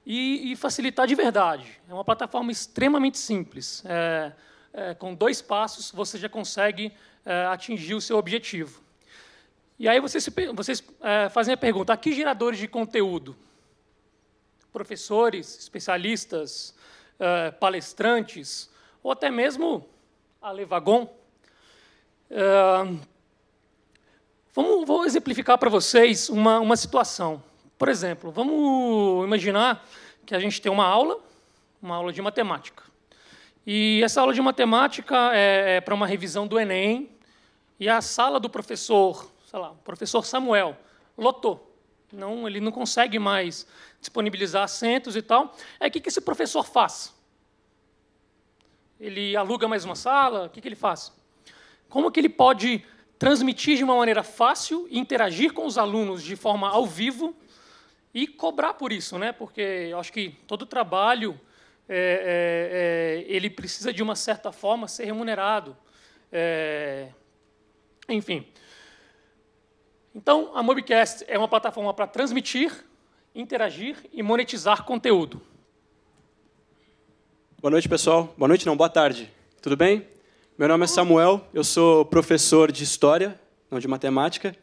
e, e, facilitar de verdade. É uma plataforma extremamente simples. É, é, com dois passos você já consegue é, atingir o seu objetivo. E aí vocês, vocês é, fazem a pergunta: a que geradores de conteúdo professores, especialistas, eh, palestrantes, ou até mesmo a Levagon. Eh, vamos, vou exemplificar para vocês uma, uma situação. Por exemplo, vamos imaginar que a gente tem uma aula, uma aula de matemática. E essa aula de matemática é, é para uma revisão do Enem, e a sala do professor, sei lá, professor Samuel, lotou. Não, ele não consegue mais disponibilizar assentos e tal. Aí é, o que esse professor faz? Ele aluga mais uma sala? O que ele faz? Como que ele pode transmitir de uma maneira fácil, interagir com os alunos de forma ao vivo e cobrar por isso, né? Porque eu acho que todo trabalho é, é, é, ele precisa de uma certa forma ser remunerado, é, enfim. Então, a Mobcast é uma plataforma para transmitir, interagir e monetizar conteúdo. Boa noite, pessoal. Boa noite, não, boa tarde. Tudo bem? Meu nome é Samuel, eu sou professor de História, não de Matemática.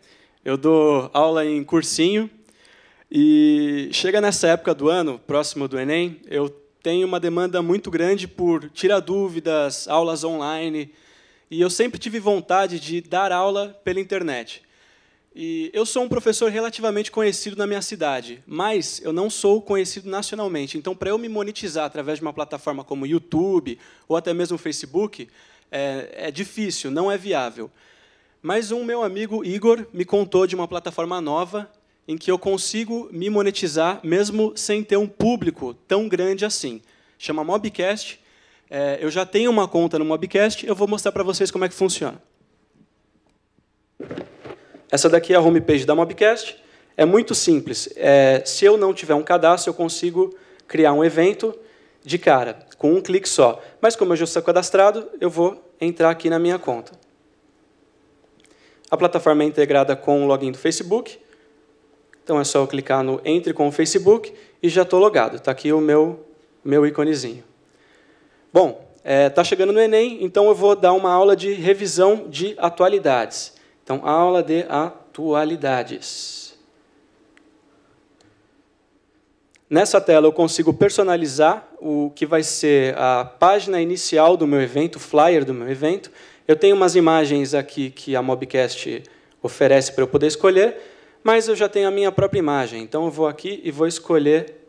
Eu dou aula em cursinho. E chega nessa época do ano, próximo do Enem, eu tenho uma demanda muito grande por tirar dúvidas, aulas online. E eu sempre tive vontade de dar aula pela internet. E eu sou um professor relativamente conhecido na minha cidade, mas eu não sou conhecido nacionalmente. Então, para eu me monetizar através de uma plataforma como YouTube ou até mesmo Facebook, é, é difícil, não é viável. Mas um meu amigo Igor me contou de uma plataforma nova em que eu consigo me monetizar mesmo sem ter um público tão grande assim. Chama Mobcast. É, eu já tenho uma conta no Mobcast, eu vou mostrar para vocês como é que funciona. Essa daqui é a homepage da Mobcast. É muito simples. É, se eu não tiver um cadastro, eu consigo criar um evento de cara, com um clique só. Mas como eu já estou cadastrado, eu vou entrar aqui na minha conta. A plataforma é integrada com o login do Facebook. Então é só eu clicar no Entre com o Facebook e já estou logado. Está aqui o meu, meu íconezinho. Bom, está é, tá chegando no Enem, então eu vou dar uma aula de revisão de atualidades. Então, aula de atualidades. Nessa tela eu consigo personalizar o que vai ser a página inicial do meu evento, o flyer do meu evento. Eu tenho umas imagens aqui que a Mobcast oferece para eu poder escolher, mas eu já tenho a minha própria imagem. Então eu vou aqui e vou escolher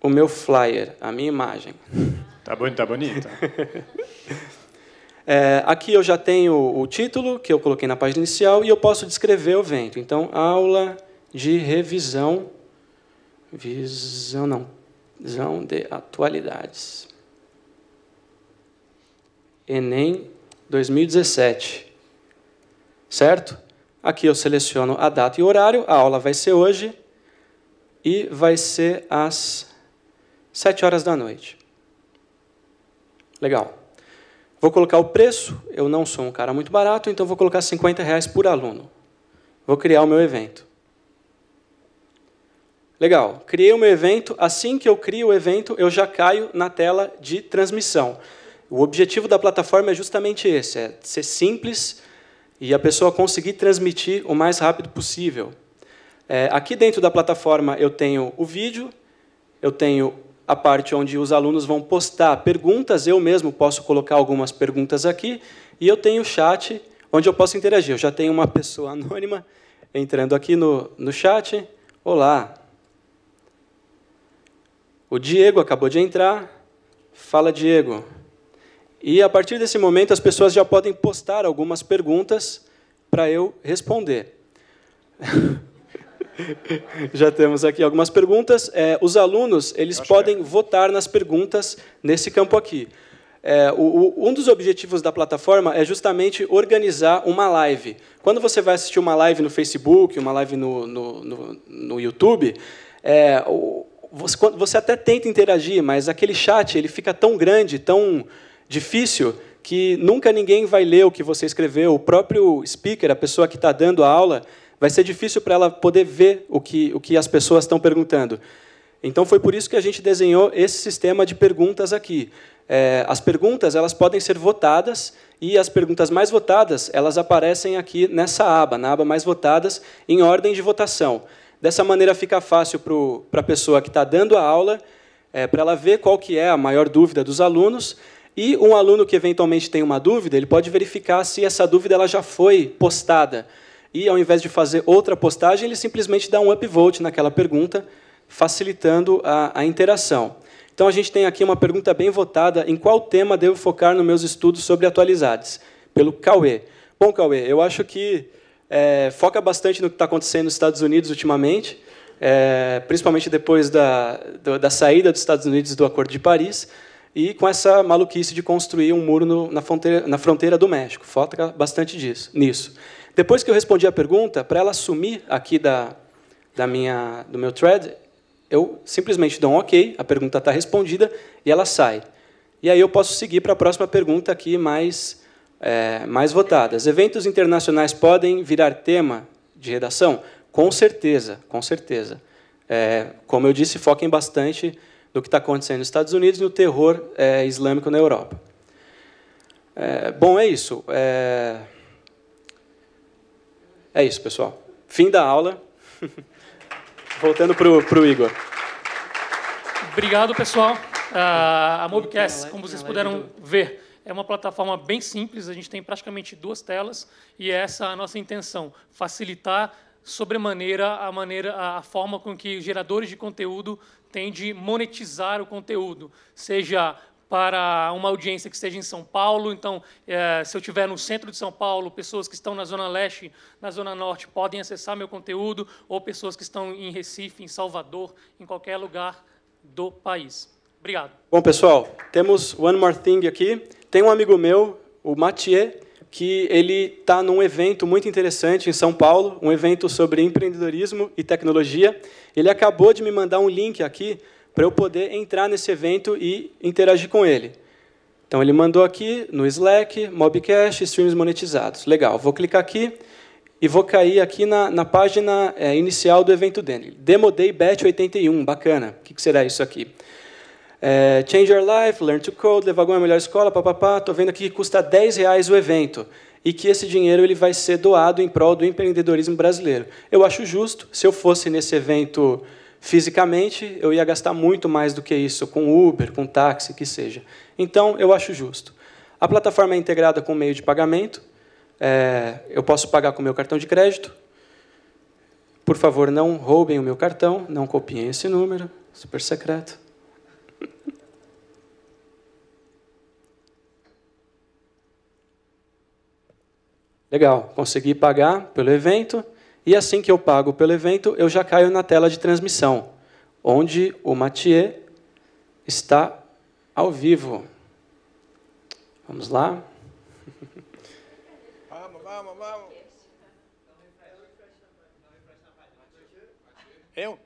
o meu flyer, a minha imagem. Tá bonito, tá bonito. É, aqui eu já tenho o título que eu coloquei na página inicial e eu posso descrever o vento. Então, aula de revisão, visão não, visão de atualidades. Enem 2017, certo? Aqui eu seleciono a data e horário, a aula vai ser hoje e vai ser às 7 horas da noite. Legal. Vou colocar o preço, eu não sou um cara muito barato, então vou colocar 50 reais por aluno. Vou criar o meu evento. Legal, criei o meu evento. Assim que eu crio o evento, eu já caio na tela de transmissão. O objetivo da plataforma é justamente esse: é ser simples e a pessoa conseguir transmitir o mais rápido possível. É, aqui dentro da plataforma eu tenho o vídeo, eu tenho a parte onde os alunos vão postar perguntas, eu mesmo posso colocar algumas perguntas aqui, e eu tenho o chat onde eu posso interagir. Eu já tenho uma pessoa anônima entrando aqui no, no chat. Olá. O Diego acabou de entrar. Fala, Diego. E a partir desse momento, as pessoas já podem postar algumas perguntas para eu responder. Já temos aqui algumas perguntas. É, os alunos eles é. podem é. votar nas perguntas nesse campo aqui. É, o, o, um dos objetivos da plataforma é justamente organizar uma live. Quando você vai assistir uma live no Facebook, uma live no, no, no, no YouTube, é, o, você, você até tenta interagir, mas aquele chat ele fica tão grande, tão difícil, que nunca ninguém vai ler o que você escreveu. O próprio speaker, a pessoa que está dando a aula, vai ser difícil para ela poder ver o que, o que as pessoas estão perguntando. Então foi por isso que a gente desenhou esse sistema de perguntas aqui. É, as perguntas elas podem ser votadas e as perguntas mais votadas elas aparecem aqui nessa aba, na aba mais votadas, em ordem de votação. Dessa maneira fica fácil para a pessoa que está dando a aula, é, para ela ver qual que é a maior dúvida dos alunos e um aluno que eventualmente tem uma dúvida, ele pode verificar se essa dúvida ela já foi postada e, ao invés de fazer outra postagem, ele simplesmente dá um upvote naquela pergunta, facilitando a, a interação. Então, a gente tem aqui uma pergunta bem votada: em qual tema devo focar nos meus estudos sobre atualidades? Pelo Cauê. Bom, Cauê, eu acho que é, foca bastante no que está acontecendo nos Estados Unidos ultimamente, é, principalmente depois da, da saída dos Estados Unidos do Acordo de Paris e com essa maluquice de construir um muro no, na, fronteira, na fronteira do México. Foca bastante disso, nisso. Depois que eu respondi a pergunta, para ela sumir aqui da, da minha, do meu thread, eu simplesmente dou um OK, a pergunta está respondida e ela sai. E aí eu posso seguir para a próxima pergunta aqui mais, é, mais votadas. Eventos internacionais podem virar tema de redação? Com certeza, com certeza. É, como eu disse, foquem bastante no que está acontecendo nos Estados Unidos e no terror é, islâmico na Europa. É, bom, é isso. É, é isso, pessoal. Fim da aula. Voltando para o Igor. Obrigado, pessoal. Uh, a Mobcast, como vocês puderam ver, é uma plataforma bem simples. A gente tem praticamente duas telas e é essa é a nossa intenção: facilitar sobremaneira a maneira, a forma com que geradores de conteúdo têm de monetizar o conteúdo, seja para uma audiência que esteja em São Paulo. Então, é, se eu estiver no centro de São Paulo, pessoas que estão na Zona Leste, na Zona Norte, podem acessar meu conteúdo, ou pessoas que estão em Recife, em Salvador, em qualquer lugar do país. Obrigado. Bom, pessoal, temos One More Thing aqui. Tem um amigo meu, o Mathieu, que ele está num evento muito interessante em São Paulo, um evento sobre empreendedorismo e tecnologia. Ele acabou de me mandar um link aqui para eu poder entrar nesse evento e interagir com ele. Então ele mandou aqui no Slack, Mobcast, streams monetizados. Legal, vou clicar aqui e vou cair aqui na, na página é, inicial do evento dele. Demo Day Batch 81, bacana. O que, que será isso aqui? É, change Your Life, Learn to Code, Levagão é a melhor escola, papapá. Estou vendo aqui que custa 10 reais o evento e que esse dinheiro ele vai ser doado em prol do empreendedorismo brasileiro. Eu acho justo, se eu fosse nesse evento Fisicamente, eu ia gastar muito mais do que isso, com Uber, com táxi, que seja. Então, eu acho justo. A plataforma é integrada com o meio de pagamento. É, eu posso pagar com o meu cartão de crédito. Por favor, não roubem o meu cartão, não copiem esse número, super secreto. Legal, consegui pagar pelo evento. E assim que eu pago pelo evento, eu já caio na tela de transmissão, onde o Mathieu está ao vivo. Vamos lá? Vamos, vamos, vamos. Eu?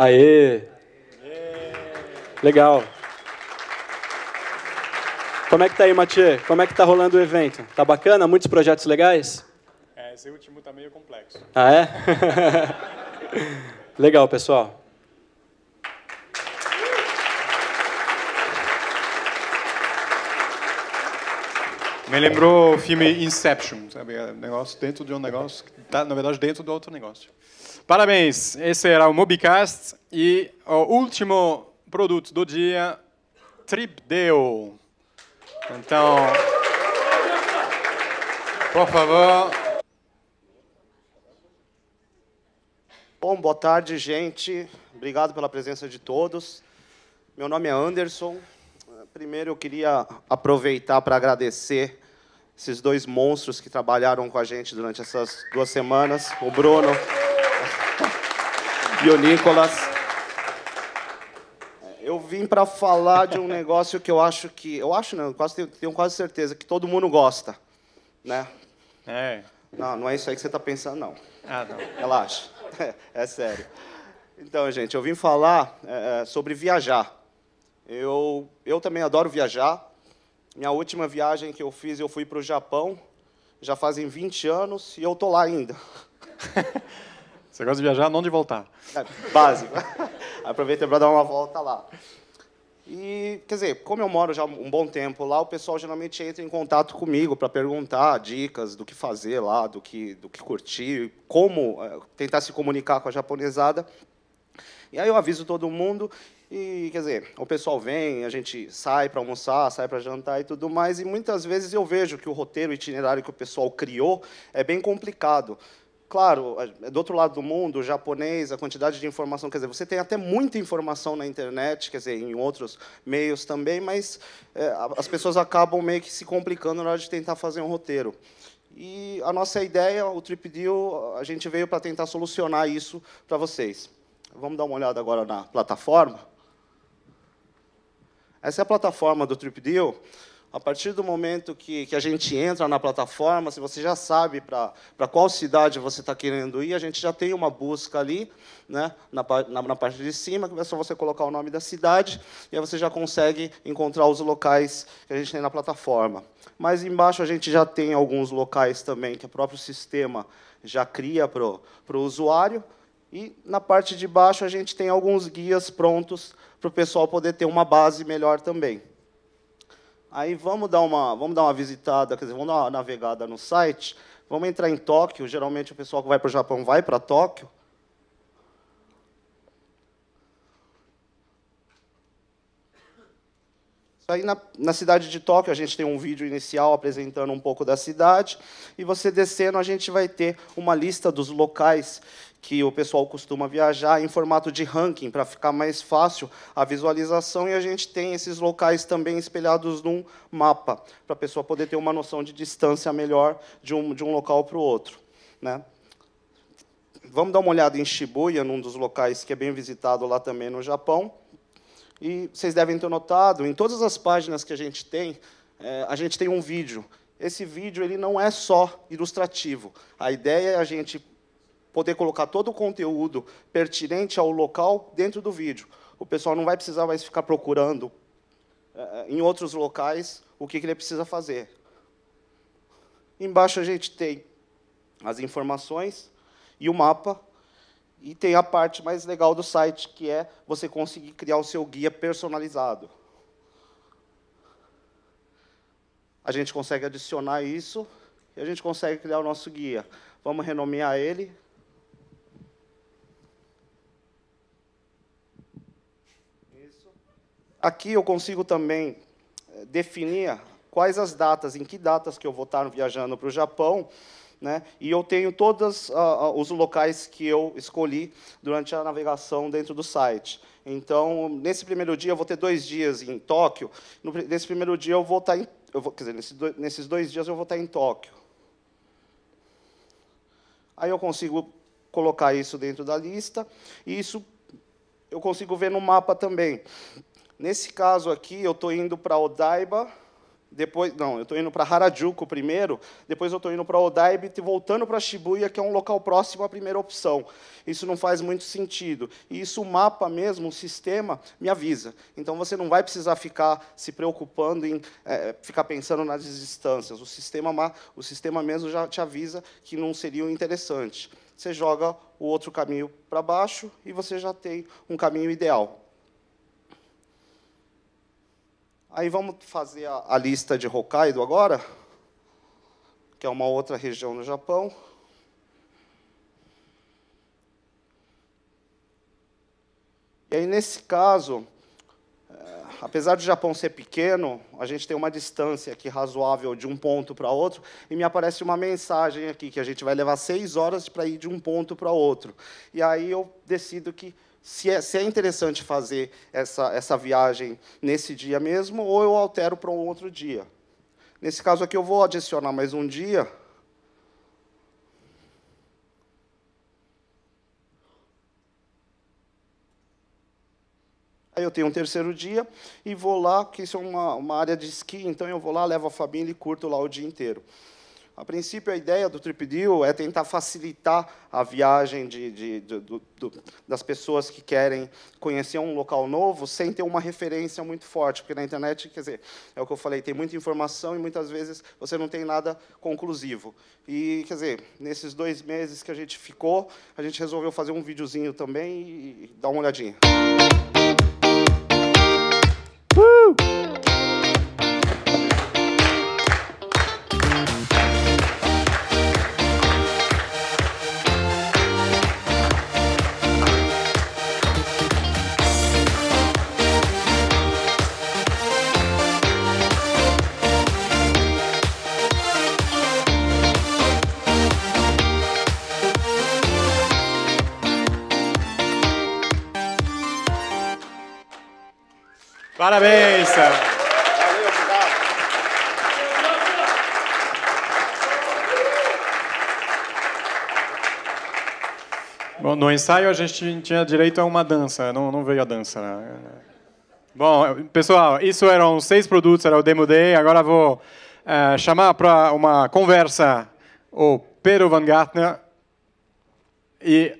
Aê! Legal. Como é que tá aí, Mathieu? Como é que tá rolando o evento? Tá bacana? Muitos projetos legais? É, esse último tá meio complexo. Ah, é? Legal, pessoal. Me lembrou o filme Inception, sabe? É negócio dentro de um negócio que tá, na verdade, dentro do outro negócio. Parabéns, esse era o Mobicast e o último produto do dia, Tripdeo. Então, por favor. Bom, boa tarde, gente. Obrigado pela presença de todos. Meu nome é Anderson. Primeiro, eu queria aproveitar para agradecer esses dois monstros que trabalharam com a gente durante essas duas semanas, o Bruno Nicolas. É, eu vim para falar de um negócio que eu acho que. Eu acho, não, eu quase, tenho, tenho quase certeza que todo mundo gosta. Né? É. Não, não é isso aí que você está pensando, não. Ah, não. Relaxa. É, é, sério. Então, gente, eu vim falar é, é, sobre viajar. Eu, eu também adoro viajar. Minha última viagem que eu fiz, eu fui para o Japão. Já fazem 20 anos e eu tô lá ainda. Você gosta de viajar, não de voltar. É, básico. Aproveita para dar uma volta lá. E, quer dizer, como eu moro já um bom tempo lá, o pessoal geralmente entra em contato comigo para perguntar dicas do que fazer lá, do que, do que curtir, como é, tentar se comunicar com a japonesada. E aí eu aviso todo mundo e, quer dizer, o pessoal vem, a gente sai para almoçar, sai para jantar e tudo mais, e muitas vezes eu vejo que o roteiro, o itinerário que o pessoal criou é bem complicado. Claro, do outro lado do mundo, o japonês, a quantidade de informação, quer dizer, você tem até muita informação na internet, quer dizer, em outros meios também, mas é, as pessoas acabam meio que se complicando na hora de tentar fazer um roteiro. E a nossa ideia, o Trip Deal, a gente veio para tentar solucionar isso para vocês. Vamos dar uma olhada agora na plataforma. Essa é a plataforma do Trip Deal. A partir do momento que, que a gente entra na plataforma, se você já sabe para qual cidade você está querendo ir, a gente já tem uma busca ali, né, na, na, na, parte de cima, que é só você colocar o nome da cidade, e aí você já consegue encontrar os locais que a gente tem na plataforma. Mas embaixo a gente já tem alguns locais também que o próprio sistema já cria para o usuário, e na parte de baixo a gente tem alguns guias prontos para o pessoal poder ter uma base melhor também. Aí vamos dar uma, vamos dar uma visitada, quer dizer, vamos dar uma navegada no site. Vamos entrar em Tóquio. Geralmente o pessoal que vai para o Japão vai para Tóquio. Aí na, na, cidade de Tóquio a gente tem um vídeo inicial apresentando um pouco da cidade e você descendo a gente vai ter uma lista dos locais que o pessoal costuma viajar em formato de ranking para ficar mais fácil a visualização e a gente tem esses locais também espelhados num mapa para a pessoa poder ter uma noção de distância melhor de um, de um local para o outro, né? Vamos dar uma olhada em Shibuya, num dos locais que é bem visitado lá também no Japão. E vocês devem ter notado, em todas as páginas que a gente tem, é, a gente tem um vídeo. Esse vídeo ele não é só ilustrativo. A ideia é a gente poder colocar todo o conteúdo pertinente ao local dentro do vídeo. O pessoal não vai precisar mais ficar procurando eh, em outros locais o que, que ele precisa fazer. Embaixo a gente tem as informações e o mapa, e tem a parte mais legal do site, que é você conseguir criar o seu guia personalizado. A gente consegue adicionar isso e a gente consegue criar o nosso guia. Vamos renomear ele Aqui eu consigo também eh, definir quais as datas, em que datas que eu vou estar viajando para o Japão, né? E eu tenho todos uh, ah, ah, os locais que eu escolhi durante a navegação dentro do site. Então, nesse primeiro dia, eu vou ter dois dias em Tóquio. No, nesse primeiro dia, eu vou estar em. Vou, quer dizer, nesse do, nesses dois dias, eu vou estar em Tóquio. Aí eu consigo colocar isso dentro da lista. E isso eu consigo ver no mapa também. Nesse caso aqui, eu estou indo para Odaiba, depois não, eu estou indo para Harajuku primeiro, depois eu estou indo para Odaiba e voltando para Shibuya, que é um local próximo à primeira opção. Isso não faz muito sentido. E isso o mapa mesmo, o sistema, me avisa. Então você não vai precisar ficar se preocupando em é, ficar pensando nas distâncias. O sistema, o sistema mesmo já te avisa que não seria o interessante. Você joga o outro caminho para baixo e você já tem um caminho ideal. Aí vamos fazer a, a lista de Hokkaido agora, que é uma outra região no Japão. E aí, nesse caso, eh, apesar do Japão ser pequeno, a gente tem uma distância aqui razoável de um ponto para outro, e me aparece uma mensagem aqui que a gente vai levar seis horas para ir de um ponto para outro. E aí eu decido que se é, se é interessante fazer essa, essa viagem nesse dia mesmo ou eu altero para um outro dia. Nesse caso aqui, eu vou adicionar mais um dia. Aí eu tenho um terceiro dia e vou lá, que isso é uma, uma área de esqui, então eu vou lá, levo a família e curto lá o dia inteiro. A princípio, a ideia do Trip Deal é tentar facilitar a viagem de, de, de, do, do, das pessoas que querem conhecer um local novo sem ter uma referência muito forte, porque na internet, quer dizer, é o que eu falei, tem muita informação e muitas vezes você não tem nada conclusivo. E, quer dizer, nesses dois meses que a gente ficou, a gente resolveu fazer um videozinho também e, e dar uma olhadinha. Música Parabéns, Sam. Valeu, Bom, no ensaio a gente tinha direito a uma dança, não, não veio a dança. Né? Bom, pessoal, isso eram seis produtos, era o Demo Day. Agora vou é, chamar para uma conversa o Pedro Van Gartner e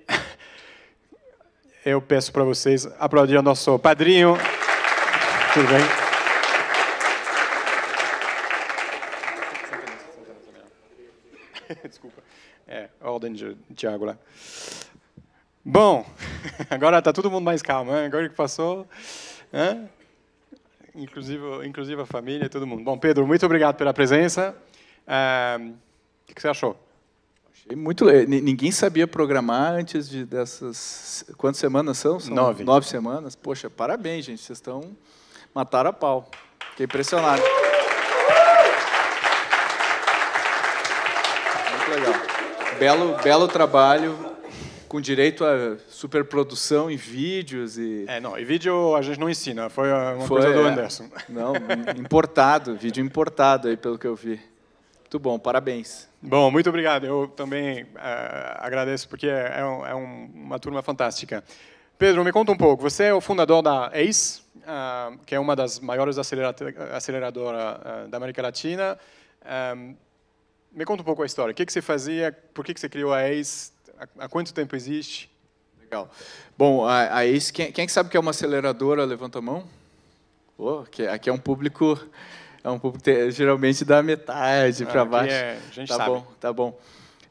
eu peço para vocês aplaudir o nosso padrinho. Tudo bem? Desculpa. É, ordem de Tiago lá. Bom, agora está todo mundo mais calmo. Hein? Né? Agora que passou, né? inclusive, inclusive a família, todo mundo. Bom, Pedro, muito obrigado pela presença. É, o que você achou? muito ninguém sabia programar antes de dessas quantas semanas são, são nove nove semanas poxa parabéns gente vocês estão Mataram a pau. Fiquei impressionado. Muito legal. Belo, belo trabalho. Com direito a superprodução em vídeos e... É, não, e vídeo a gente não ensina, foi uma foi, coisa do é. Anderson. É, não, importado, vídeo importado aí, pelo que eu vi. Muito bom, parabéns. Bom, muito obrigado. Eu também uh, agradeço, porque é, é, um, é, uma turma fantástica. Pedro, me conta um pouco. Você é o fundador da ACE, ah, que é uma das maiores aceleradoras ah, da América Latina. Ah, me conta um pouco a história. O que você fazia? Por que você criou a ACE? Há quanto tempo existe? Legal. Bom, a, a ACE, quem, quem é sabe que é uma aceleradora? Levanta a mão. Oh, aqui, aqui é um público é um público geralmente da metade para baixo. É, a gente tá sabe. bom, tá bom.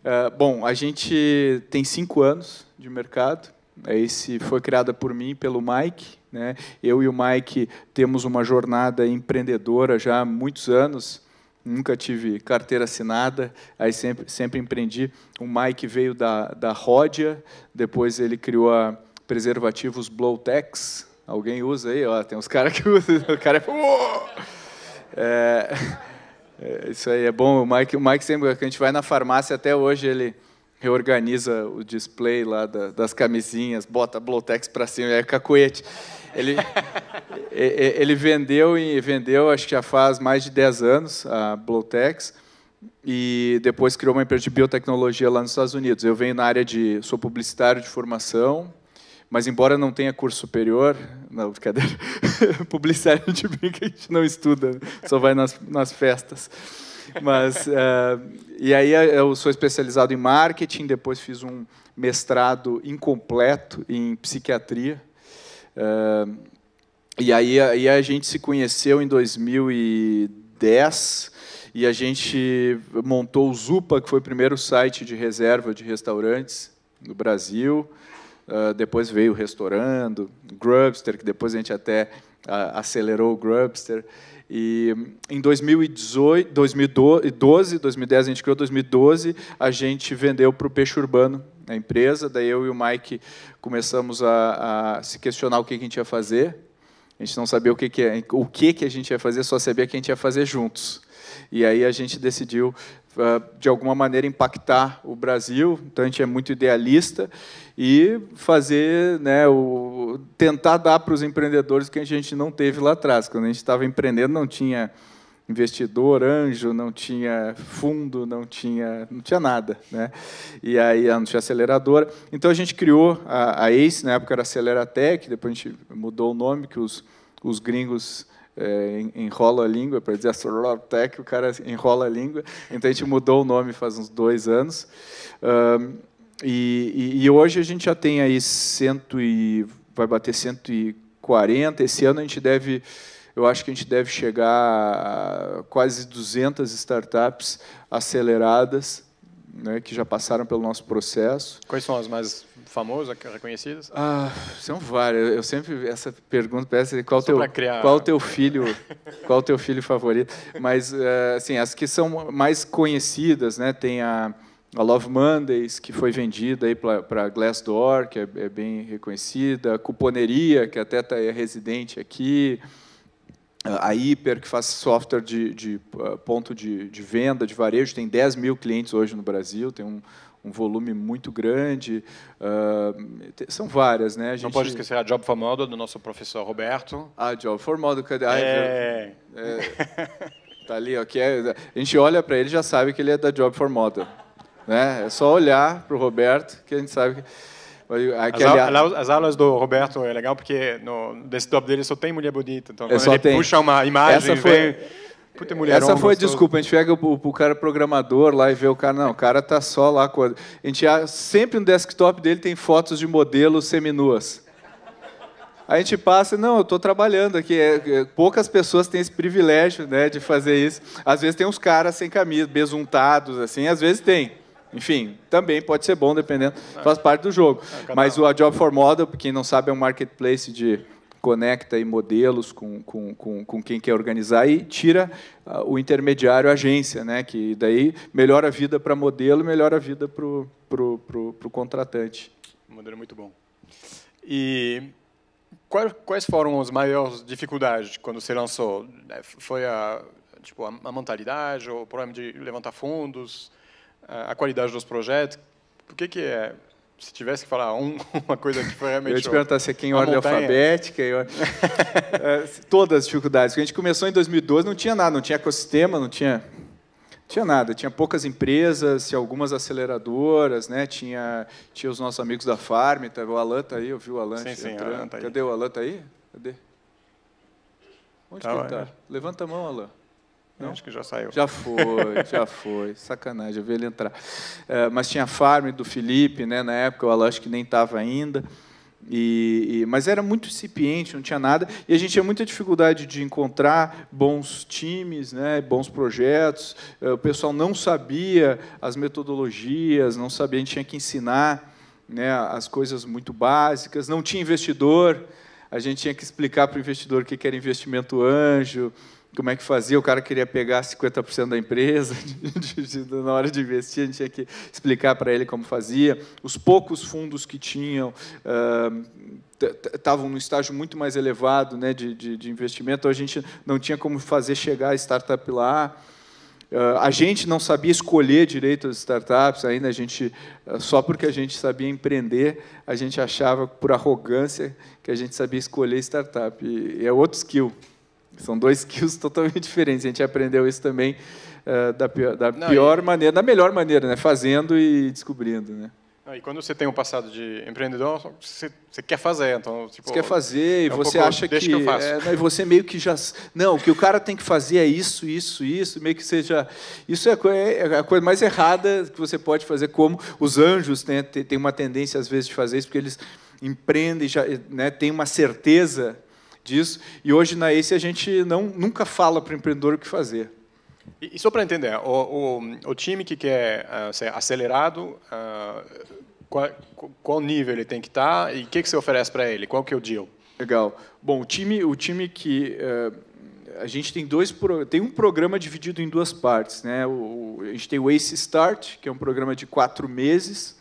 Uh, bom, a gente tem cinco anos de mercado. É esse foi criada por mim, pelo Mike. Né? Eu e o Mike temos uma jornada empreendedora já há muitos anos. Nunca tive carteira assinada, aí sempre, sempre empreendi. O Mike veio da, da Rodia, depois ele criou a preservativos Blowtex. Alguém usa aí? Ó, tem uns caras que usam. O cara é, é... é... Isso aí é bom. O Mike, o Mike sempre que a gente vai na farmácia até hoje ele reorganiza o display lá da, das camisinhas, bota Blowtex para cima, é cacoete. Ele, ele vendeu e vendeu, acho que já faz mais de 10 anos, a Blowtex, e depois criou uma empresa de biotecnologia lá nos Estados Unidos. Eu venho na área de, sou publicitário de formação, mas embora não tenha curso superior, não, brincadeira, publicitário de brinca a gente não estuda, só vai nas, nas festas. Mas, uh, e aí eh, eu sou especializado em marketing, depois fiz um mestrado incompleto em psiquiatria. Uh, e aí, aí a gente se conheceu em 2010 e a gente montou o Zupa, que foi o primeiro site de reserva de restaurantes no Brasil. Uh, depois veio o Restaurando, Grubster, que depois a gente até uh, acelerou o Grubster. E em 2018, 2012, 2010 a gente criou, 2012 a gente vendeu para o Peixe Urbano, a empresa. Daí eu e o Mike começamos a, a se questionar o que, a gente ia fazer. A gente não sabia o que, que, o que, que a gente ia fazer, só sabia que a gente ia fazer juntos. E aí a gente decidiu ah, de alguma maneira impactar o Brasil, então a gente é muito idealista e fazer, né, o, tentar dar para os empreendedores o que a gente não teve lá atrás. Quando a gente estava empreendendo, não tinha investidor, anjo, não tinha fundo, não tinha, não tinha nada, né? E aí ah, não tinha aceleradora. Então a gente criou a, a Ace, na época era Aceleratec, depois a gente mudou o nome que os os gringos é, enrola a língua, para dizer Astrolotec, o cara enrola a língua. Então a gente mudou o nome faz uns dois anos. Um, e, e, e, hoje a gente já tem aí cento e vai bater 140. Esse ano a gente deve, eu acho que a gente deve chegar a quase 200 startups aceleradas né, que já passaram pelo nosso processo. Quais são as mais famosas, reconhecidas? Ah, são várias. Eu sempre essa pergunta parece qual Só teu criar... qual teu filho qual teu filho favorito. Mas eh, assim as que são mais conhecidas, né, tem a, a Love Mondays que foi vendida aí para Glassdoor, que é, é, bem reconhecida, a Cuponeria que até tá é residente aqui a Hiper, que faz software de, de ah, ponto de, de, venda, de varejo, tem 10 mil clientes hoje no Brasil, tem um, um volume muito grande. Uh, são várias, né? Gente... Não pode esquecer a Job for do nosso professor Roberto. A Job for cadê? Ah, é, é. é... tá ali, ok? É, a gente olha para ele e já sabe que ele é da Job for Né? É só olhar para o Roberto que a gente sabe que... As, aula, as, aulas do Roberto é legal porque no desktop dele só tem mulher bonita. Então, é, quando ele tem. puxa uma imagem, Essa foi... vem... Puta, Essa foi a desculpa. A gente pega o, o, cara programador lá e vê o cara. Não, o cara tá só lá. Com a... a gente ah, sempre no desktop dele tem fotos de modelos seminuas. A gente passa, não, eu estou trabalhando aqui. É, é, poucas pessoas têm esse privilégio né, de fazer isso. Às vezes tem uns caras sem camisa, besuntados, assim, às vezes tem. Enfim, também pode ser bom, dependendo, faz parte do jogo. É, Mas o A Job for Model, para quem não sabe, é um marketplace de conecta aí modelos com, com, com, com quem quer organizar e tira uh, o intermediário agência, né? que daí melhora a vida para modelo, melhora a vida para o pro, pro, pro contratante. Um modelo muito bom. E quais, quais foram as maiores dificuldades quando você lançou? É, foi a, tipo, a, a mentalidade, o problema de levantar fundos, a qualidade dos projetos? Por que, que é se tivesse que falar um, uma coisa que foi realmente. Eu ia te perguntar se é em ordem montanha. alfabética. Eu... É, todas as dificuldades. A gente começou em 2012, não tinha nada, não tinha ecossistema, não tinha, tinha nada. Tinha poucas empresas, algumas aceleradoras, né? tinha, tinha os nossos amigos da Farm, tá, o Alan está aí, eu vi o Alan sim, sim, Alan tá Cadê o Alan? Está aí? Cadê? Onde tá que ele está? Né? Levanta a mão, Alan. Não? Acho que já saiu. Já foi, já foi. Sacanagem, eu vi ele entrar. É, mas tinha a farm do Felipe, né? Na época, o Alan acho que nem estava ainda. E, e, mas era muito incipiente, não tinha nada. E a gente tinha muita dificuldade de encontrar bons times, né, bons projetos. É, o pessoal não sabia as metodologias, não sabia, a gente tinha que ensinar né, as coisas muito básicas. Não tinha investidor, a gente tinha que explicar para o investidor o que era investimento anjo como é que fazia, o cara queria pegar 50% da empresa, na hora de investir, a gente tinha que explicar para ele como fazia. Os poucos fundos que tinham estavam num estágio muito mais elevado né, de, de, de investimento, a gente não tinha como fazer chegar a startup lá. A gente não sabia escolher direito as startups ainda, a gente, só porque a gente sabia empreender, a gente achava, por arrogância, que a gente sabia escolher startup. E é outro skill. São dois skills totalmente diferentes. A gente aprendeu isso também uh, da pior, da Não, pior e... maneira, da melhor maneira, né? fazendo e descobrindo. Né? Ah, e quando você tem um passado de empreendedor, você, você quer fazer, então tipo, você quer fazer e é um você pouco, acha que, que é, não, e você meio que já não, o que o cara tem que fazer é isso, isso, isso, meio que seja isso é a, é, é coisa, mais errada que você pode fazer, como os anjos né, têm, têm uma tendência às vezes de fazer isso, porque eles empreendem, já, né, têm uma certeza disso. E hoje na ACE a gente não, nunca fala para o empreendedor o que fazer. E, e só para entender, o, o, o, time que quer uh, ser acelerado, uh, qual, qual, nível ele tem que estar tá, e o que, que você oferece para ele? Qual que é o deal? Legal. Bom, o time, o time que uh, a gente tem dois tem um programa dividido em duas partes, né? O, a gente tem o ACE Start, que é um programa de quatro meses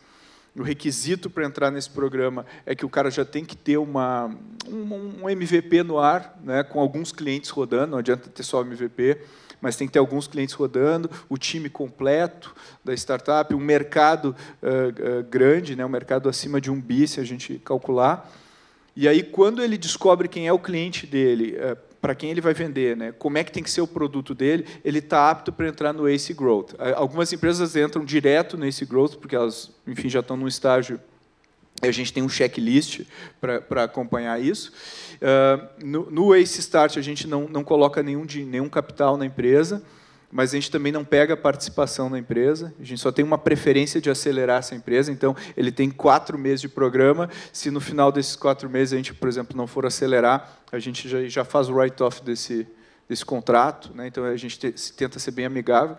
o requisito para entrar nesse programa é que o cara já tem que ter uma, um, um, MVP no ar, né, com alguns clientes rodando, não adianta ter só MVP, mas tem que ter alguns clientes rodando, o time completo da startup, um mercado uh, uh, grande, né, um mercado acima de um bi, se a gente calcular. E aí, quando ele descobre quem é o cliente dele, uh, para quem ele vai vender, né? como é que tem que ser o produto dele, ele está apto para entrar no ACE Growth. Algumas empresas entram direto no ACE Growth, porque elas, enfim, já estão num estágio a gente tem um checklist para acompanhar isso. Uh, no, no Ace Start, a gente não, não coloca nenhum, de, nenhum capital na empresa mas a gente também não pega participação na empresa, a gente só tem uma preferência de acelerar essa empresa, então ele tem quatro meses de programa, se no final desses quatro meses a gente, por exemplo, não for acelerar, a gente já, já faz o write-off desse, desse contrato, né? então a gente te, tenta ser bem amigável.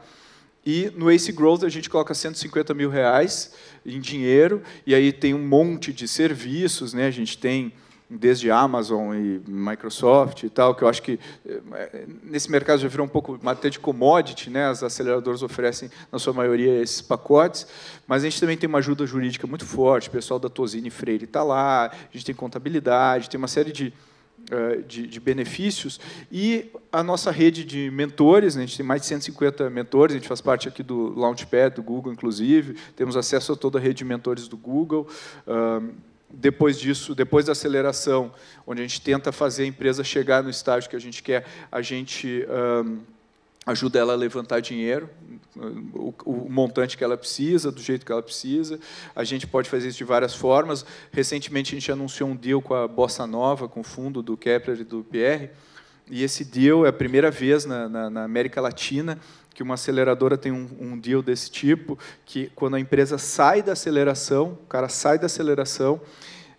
E no Ace Growth a gente coloca 150 mil reais em dinheiro, e aí tem um monte de serviços, né? a gente tem desde Amazon e Microsoft e tal, que eu acho que eh, nesse mercado já virou um pouco até de commodity, né? As aceleradoras oferecem, na sua maioria, esses pacotes, mas a gente também tem uma ajuda jurídica muito forte, o pessoal da Tosini Freire está lá, a gente tem contabilidade, tem uma série de, eh, de, de, benefícios. E a nossa rede de mentores, né, a gente tem mais de 150 mentores, a gente faz parte aqui do Launchpad, do Google, inclusive, temos acesso a toda a rede de mentores do Google. Uh, depois disso, depois da aceleração, onde a gente tenta fazer a empresa chegar no estágio que a gente quer, a gente um, ajuda ela a levantar dinheiro, o, o, montante que ela precisa, do jeito que ela precisa. A gente pode fazer isso de várias formas. Recentemente, a gente anunciou um deal com a Bossa Nova, com o fundo do Kepler e do PR, e esse deal é a primeira vez na, na, na América Latina que uma aceleradora tem um, um deal desse tipo, que quando a empresa sai da aceleração, o cara sai da aceleração,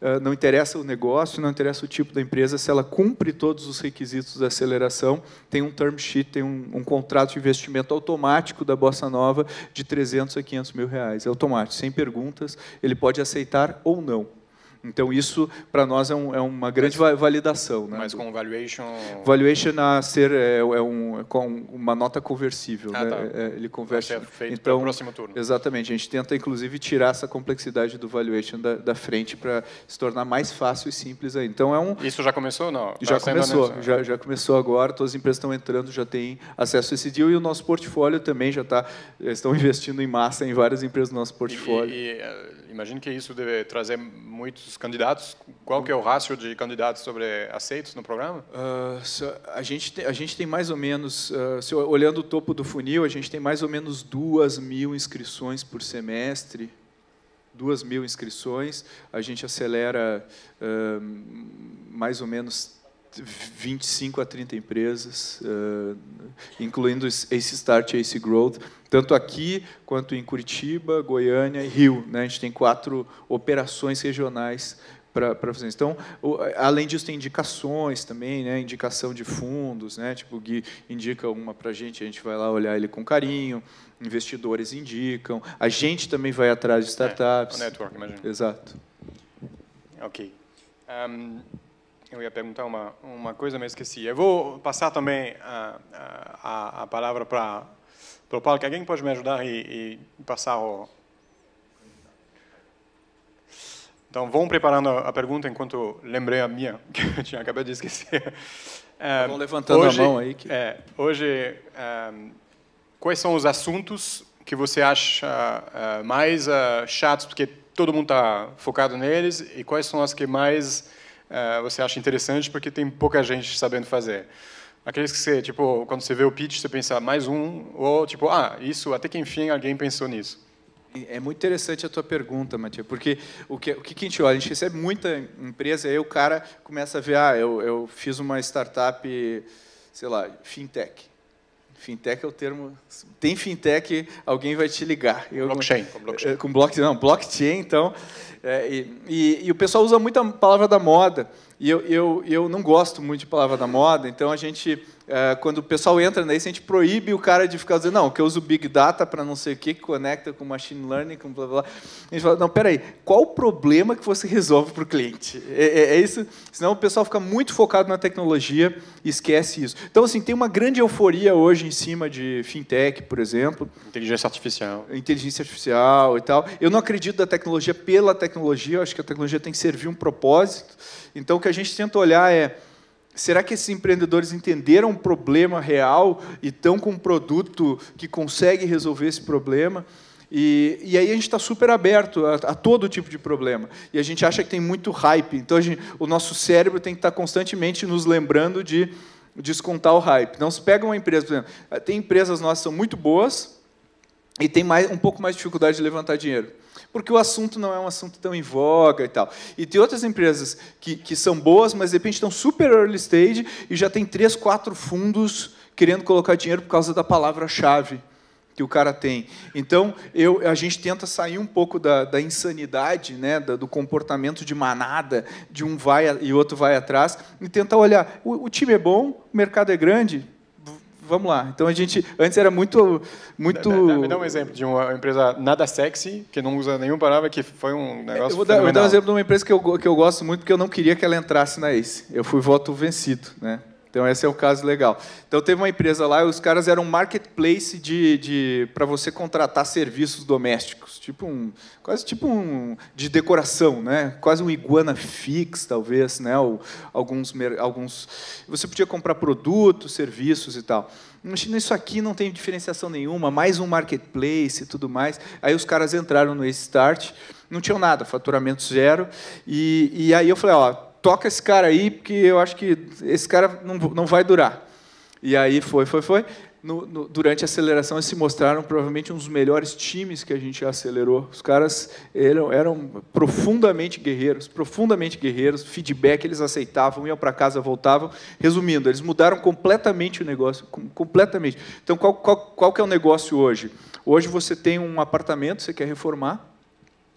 eh, não interessa o negócio, não interessa o tipo da empresa, se ela cumpre todos os requisitos da aceleração, tem um term sheet, tem um, um, contrato de investimento automático da Bossa Nova de 300 a 500 mil reais. É automático, sem perguntas, ele pode aceitar ou não. Então, isso para nós é, um, é, uma grande mas, validação. Né? Mas com valuation. Valuation a ser é, é um, é com uma nota conversível. Ah, né? tá. É, ele converte. feito então, para o próximo turno. Exatamente. A gente tenta, inclusive, tirar essa complexidade do valuation da, da frente para se tornar mais fácil e simples aí. Então, é um. Isso já começou não? Já tá começou. Né? Já, já começou agora. Todas as empresas estão entrando, já têm acesso a esse deal e o nosso portfólio também já está. Eh, estão investindo em massa em várias empresas do nosso portfólio. E, e, eh, e Imagino que isso deve trazer muitos candidatos. Qual que é o rácio de candidatos sobre aceitos no programa? Uh, a, gente tem, a gente tem mais ou menos, uh, se, olhando o topo do funil, a gente tem mais ou menos duas mil inscrições por semestre. Duas mil inscrições. A gente acelera uh, mais ou menos 25 a 30 empresas, incluindo esse Start, esse Growth tanto aqui quanto em Curitiba, Goiânia e Rio. Né? A gente tem quatro operações regionais para fazer isso. Então, o, além disso, tem indicações também, né? indicação de fundos, né? tipo, o Gui indica uma para a gente, a gente vai lá olhar ele com carinho, investidores indicam, a gente também vai atrás de é, startups. É, o network, imagino. Exato. Ok. Um, eu ia perguntar uma, uma coisa, mas esqueci. Eu vou passar também a, a, a palavra para então, Paulo, que alguém pode me ajudar e, e passar o... Então, vão preparando a pergunta enquanto lembrei a minha, que eu tinha acabado de esquecer. Tá é, vão levantando hoje, a mão aí. Que... É, hoje, é, quais são os assuntos que você acha é, mais é, chatos, porque todo mundo está focado neles, e quais são as que mais é, você acha interessante, porque tem pouca gente sabendo fazer? Aqueles que você, tipo, quando você vê o pitch, você pensa mais um, ou tipo, ah, isso, até que enfim alguém pensou nisso. É muito interessante a tua pergunta, Matias, porque o que, o que a gente olha? A gente recebe muita empresa e aí o cara começa a ver, ah, eu, eu fiz uma startup, sei lá, fintech. Fintech é o termo. Tem fintech, alguém vai te ligar. Eu, blockchain, com blockchain. Com blockchain, não, blockchain, então. É, e, e, e, o pessoal usa muito a palavra da moda. E eu, eu, eu não gosto muito de palavra da moda, então a gente, é, quando o pessoal entra nisso, a gente proíbe o cara de ficar dizendo, não, que eu uso Big Data para não sei o que, que conecta com Machine Learning, com blá blá. A gente fala, não, peraí, qual o problema que você resolve para o cliente? É, é, é, isso, senão o pessoal fica muito focado na tecnologia e esquece isso. Então, assim, tem uma grande euforia hoje em cima de fintech, por exemplo. Inteligência artificial. Inteligência artificial e tal. Eu não acredito da tecnologia pela tecnologia, eu acho que a tecnologia tem que servir um propósito então, o que a gente tenta olhar é: será que esses empreendedores entenderam o problema real e estão com um produto que consegue resolver esse problema? E, e, aí a gente está super aberto a, a, todo tipo de problema. E a gente acha que tem muito hype. Então gente, o nosso cérebro tem que estar constantemente nos lembrando de descontar o hype. Não se pega uma empresa, por exemplo, tem empresas nossas que são muito boas e tem mais, um pouco mais de dificuldade de levantar dinheiro porque o assunto não é um assunto tão em voga e tal. E tem outras empresas que, que são boas, mas de repente estão super early stage e já tem três, quatro fundos querendo colocar dinheiro por causa da palavra-chave que o cara tem. Então, eu, a gente tenta sair um pouco da, da insanidade, né, da, do comportamento de manada, de um vai e outro vai atrás, e tentar olhar. O, o, time é bom, o mercado é grande, vamos lá. Então a gente antes era muito, muito. Dá, dá, me dá um exemplo de uma empresa nada sexy que não usa nenhuma palavra que foi um é, negócio. Eu vou, dar, eu vou dar, um exemplo de uma empresa que eu, que eu gosto muito porque eu não queria que ela entrasse na Ace. Eu fui voto vencido, né? Então, esse é um caso legal. Então, teve uma empresa lá, os caras eram um marketplace de, de para você contratar serviços domésticos, tipo um, quase tipo um de decoração, né? quase um iguana fix, talvez, né? Ou alguns, alguns. Você podia comprar produtos, serviços e tal. Imagina, isso aqui não tem diferenciação nenhuma, mais um marketplace e tudo mais. Aí os caras entraram no Start, não tinham nada, faturamento zero. E, e aí eu falei, ó, toca esse cara aí, porque eu acho que esse cara não, não vai durar. E aí foi, foi, foi. No, no, durante a aceleração eles se mostraram provavelmente um dos melhores times que a gente acelerou. Os caras eram, eram profundamente guerreiros, profundamente guerreiros, feedback eles aceitavam, iam para casa, voltavam. Resumindo, eles mudaram completamente o negócio, com, completamente. Então, qual, qual, qual que é o negócio hoje? Hoje você tem um apartamento, você quer reformar,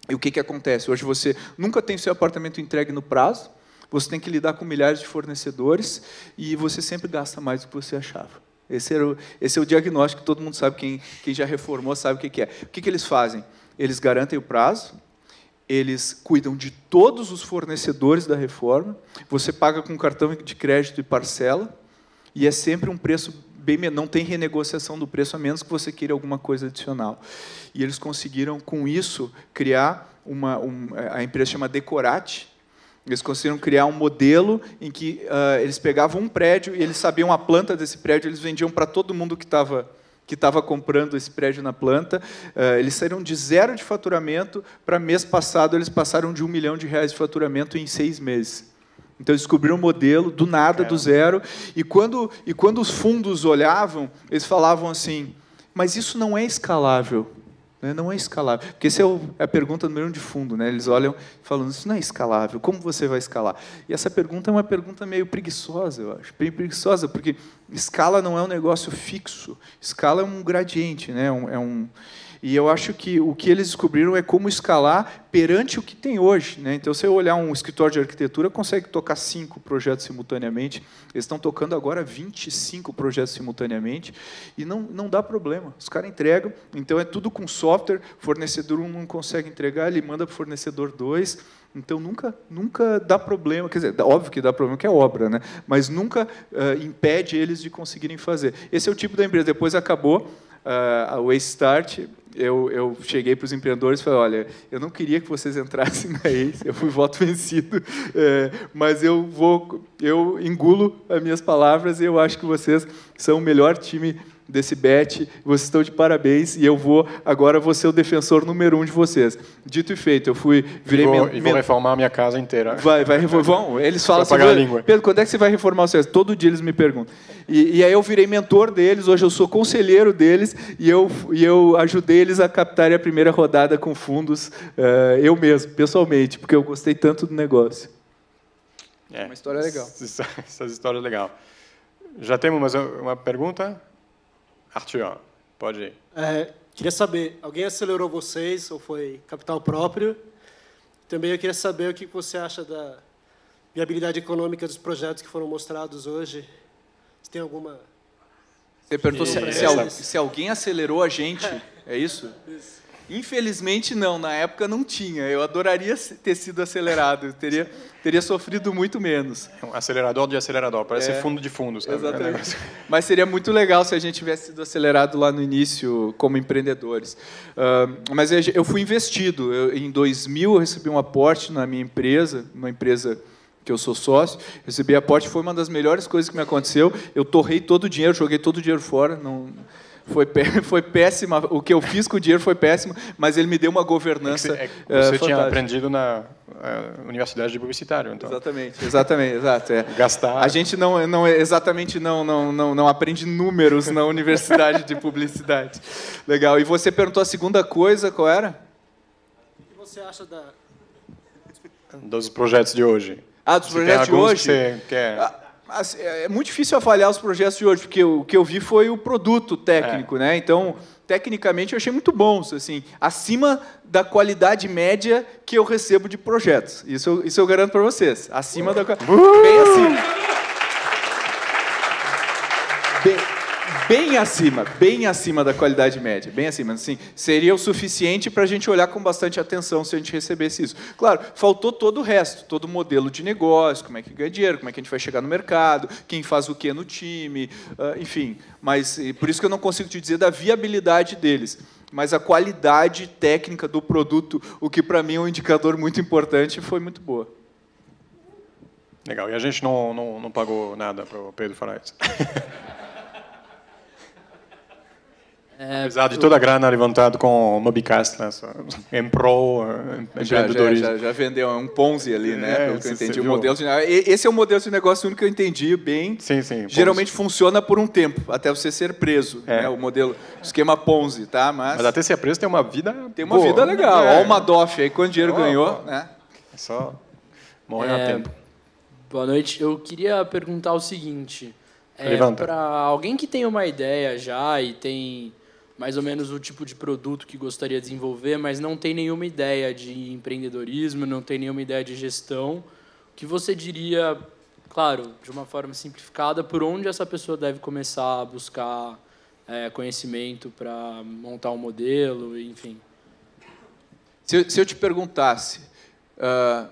e o que, que acontece? Hoje você nunca tem seu apartamento entregue no prazo, você tem que lidar com milhares de fornecedores e você sempre gasta mais do que você achava. Esse, era o, esse é o diagnóstico que todo mundo sabe, quem, quem já reformou sabe o que, que é. O que, que eles fazem? Eles garantem o prazo, eles cuidam de todos os fornecedores da reforma, você paga com cartão de crédito e parcela, e é sempre um preço bem não tem renegociação do preço a menos que você queira alguma coisa adicional. E eles conseguiram com isso criar uma um, a empresa chama Decorate, eles conseguiram criar um modelo em que uh, eles pegavam um prédio e eles sabiam a planta desse prédio, eles vendiam para todo mundo que estava que estava comprando esse prédio na planta, uh, eles saíram de zero de faturamento para mês passado eles passaram de um milhão de reais de faturamento em seis meses. Então descobriram um modelo do nada, do zero. E quando, e quando os fundos olhavam, eles falavam assim: mas isso não é escalável né? não é escalável. Porque essa é, é a pergunta número um de fundo. Né? Eles olham falando, isso não é escalável, como você vai escalar? E essa pergunta é uma pergunta meio preguiçosa, eu acho. bem preguiçosa, porque escala não é um negócio fixo. Escala é um gradiente, né? é um, é um e eu acho que o que eles descobriram é como escalar perante o que tem hoje. Né? Então, se eu olhar um escritório de arquitetura, consegue tocar cinco projetos simultaneamente. Eles estão tocando agora 25 projetos simultaneamente e não, não dá problema. Os caras entregam, então é tudo com software. Fornecedor 1 um não consegue entregar, ele manda para o fornecedor 2. Então nunca, nunca dá problema, quer dizer, óbvio que dá problema, que é obra, né? mas nunca uh, impede eles de conseguirem fazer. Esse é o tipo da empresa. Depois acabou, a ah, o Start, eu, eu cheguei para os empreendedores e falei, olha, eu não queria que vocês entrassem na Ace, eu fui voto vencido, é, mas eu vou, eu engulo as minhas palavras e eu acho que vocês são o melhor time desse bet, vocês estão de parabéns e eu vou agora vou ser o defensor número um de vocês. Dito e feito, eu fui virei e vou, e vou reformar a minha casa inteira. Vai, vai vão. Eles falam assim, Pedro, quando é que você vai reformar o seu? Todo dia eles me perguntam. E, e, aí eu virei mentor deles, hoje eu sou conselheiro deles e eu, e eu ajudei eles a captarem a primeira rodada com fundos uh, eu mesmo, pessoalmente, porque eu gostei tanto do negócio. É, uma história legal. Essas histórias legal. Já temos mais uma pergunta? Arthur, pode ir. É, queria saber, alguém acelerou vocês ou foi capital próprio? Também eu queria saber o que você acha da viabilidade econômica dos projetos que foram mostrados hoje tem alguma. Você perguntou se, se, se, alguém acelerou a gente, é isso? isso? Infelizmente não, na época não tinha. Eu adoraria ter sido acelerado, teria, teria sofrido muito menos. É um acelerador de acelerador, parece é, fundo de fundos. Exatamente. É mas seria muito legal se a gente tivesse sido acelerado lá no início como empreendedores. Uh, mas eu fui investido. Eu, em 2000 eu recebi um aporte na minha empresa, uma empresa que eu sou sócio, recebi aporte, foi uma das melhores coisas que me aconteceu. Eu torrei todo o dinheiro, joguei todo o dinheiro fora, não foi, foi péssima. O que eu fiz com o dinheiro foi péssimo, mas ele me deu uma governança. É você, é, eh, você tinha aprendido na eh, universidade de publicitário, então. Exatamente, exatamente, exato. É. Gastar. A gente não, não é, exatamente não, não, não, não aprende números na universidade de publicidade. Legal. E você perguntou a segunda coisa, qual era? O que você acha da... dos projetos de hoje? Ah, dos projetos de hoje? Que quer... Ah, é, é muito difícil avaliar os projetos de hoje, porque o que eu vi foi o produto técnico, é. né? Então, tecnicamente, eu achei muito bom, assim, acima da qualidade média que eu recebo de projetos. Isso, isso eu garanto para vocês. Acima uh. da. Uh. Bem acima. bem acima, bem acima da qualidade média, bem acima. Assim, seria o suficiente para a gente olhar com bastante atenção se a gente recebesse isso. Claro, faltou todo o resto, todo o modelo de negócio, como é que ganha dinheiro, como é que a gente vai chegar no mercado, quem faz o que no time, ah, enfim. Mas por isso que eu não consigo te dizer da viabilidade deles mas a qualidade técnica do produto, o que para mim é um indicador muito importante, foi muito boa. Legal, e a gente não, não, não pagou nada para o Pedro falar isso. É, Apesar de toda a grana levantada com o Mobicast, né? em pro eh, empreendedorismo. Já, já, já, vendeu um Ponzi ali, né? É, Pelo que eu entendi. O modelo de... Esse é o um modelo de negócio único que eu entendi bem. Sim, sim. Geralmente Ponzi. funciona por um tempo, até você ser preso. É. Né? O modelo, o esquema Ponzi, tá? Mas... Mas até ser preso tem uma vida. Tem uma boa. vida legal. É. Olha o Madoff aí, quanto dinheiro oh, ganhou, oh. né? É só morrer é... a tempo. Boa noite. Eu queria perguntar o seguinte. É, para alguém que tem uma ideia já e tem mais ou menos o tipo de produto que gostaria de desenvolver, mas não tem nenhuma ideia de empreendedorismo, não tem nenhuma ideia de gestão. O que você diria, claro, de uma forma simplificada, por onde essa pessoa deve começar a buscar é, conhecimento para montar um modelo, enfim? Se eu, se eu te perguntasse, uh,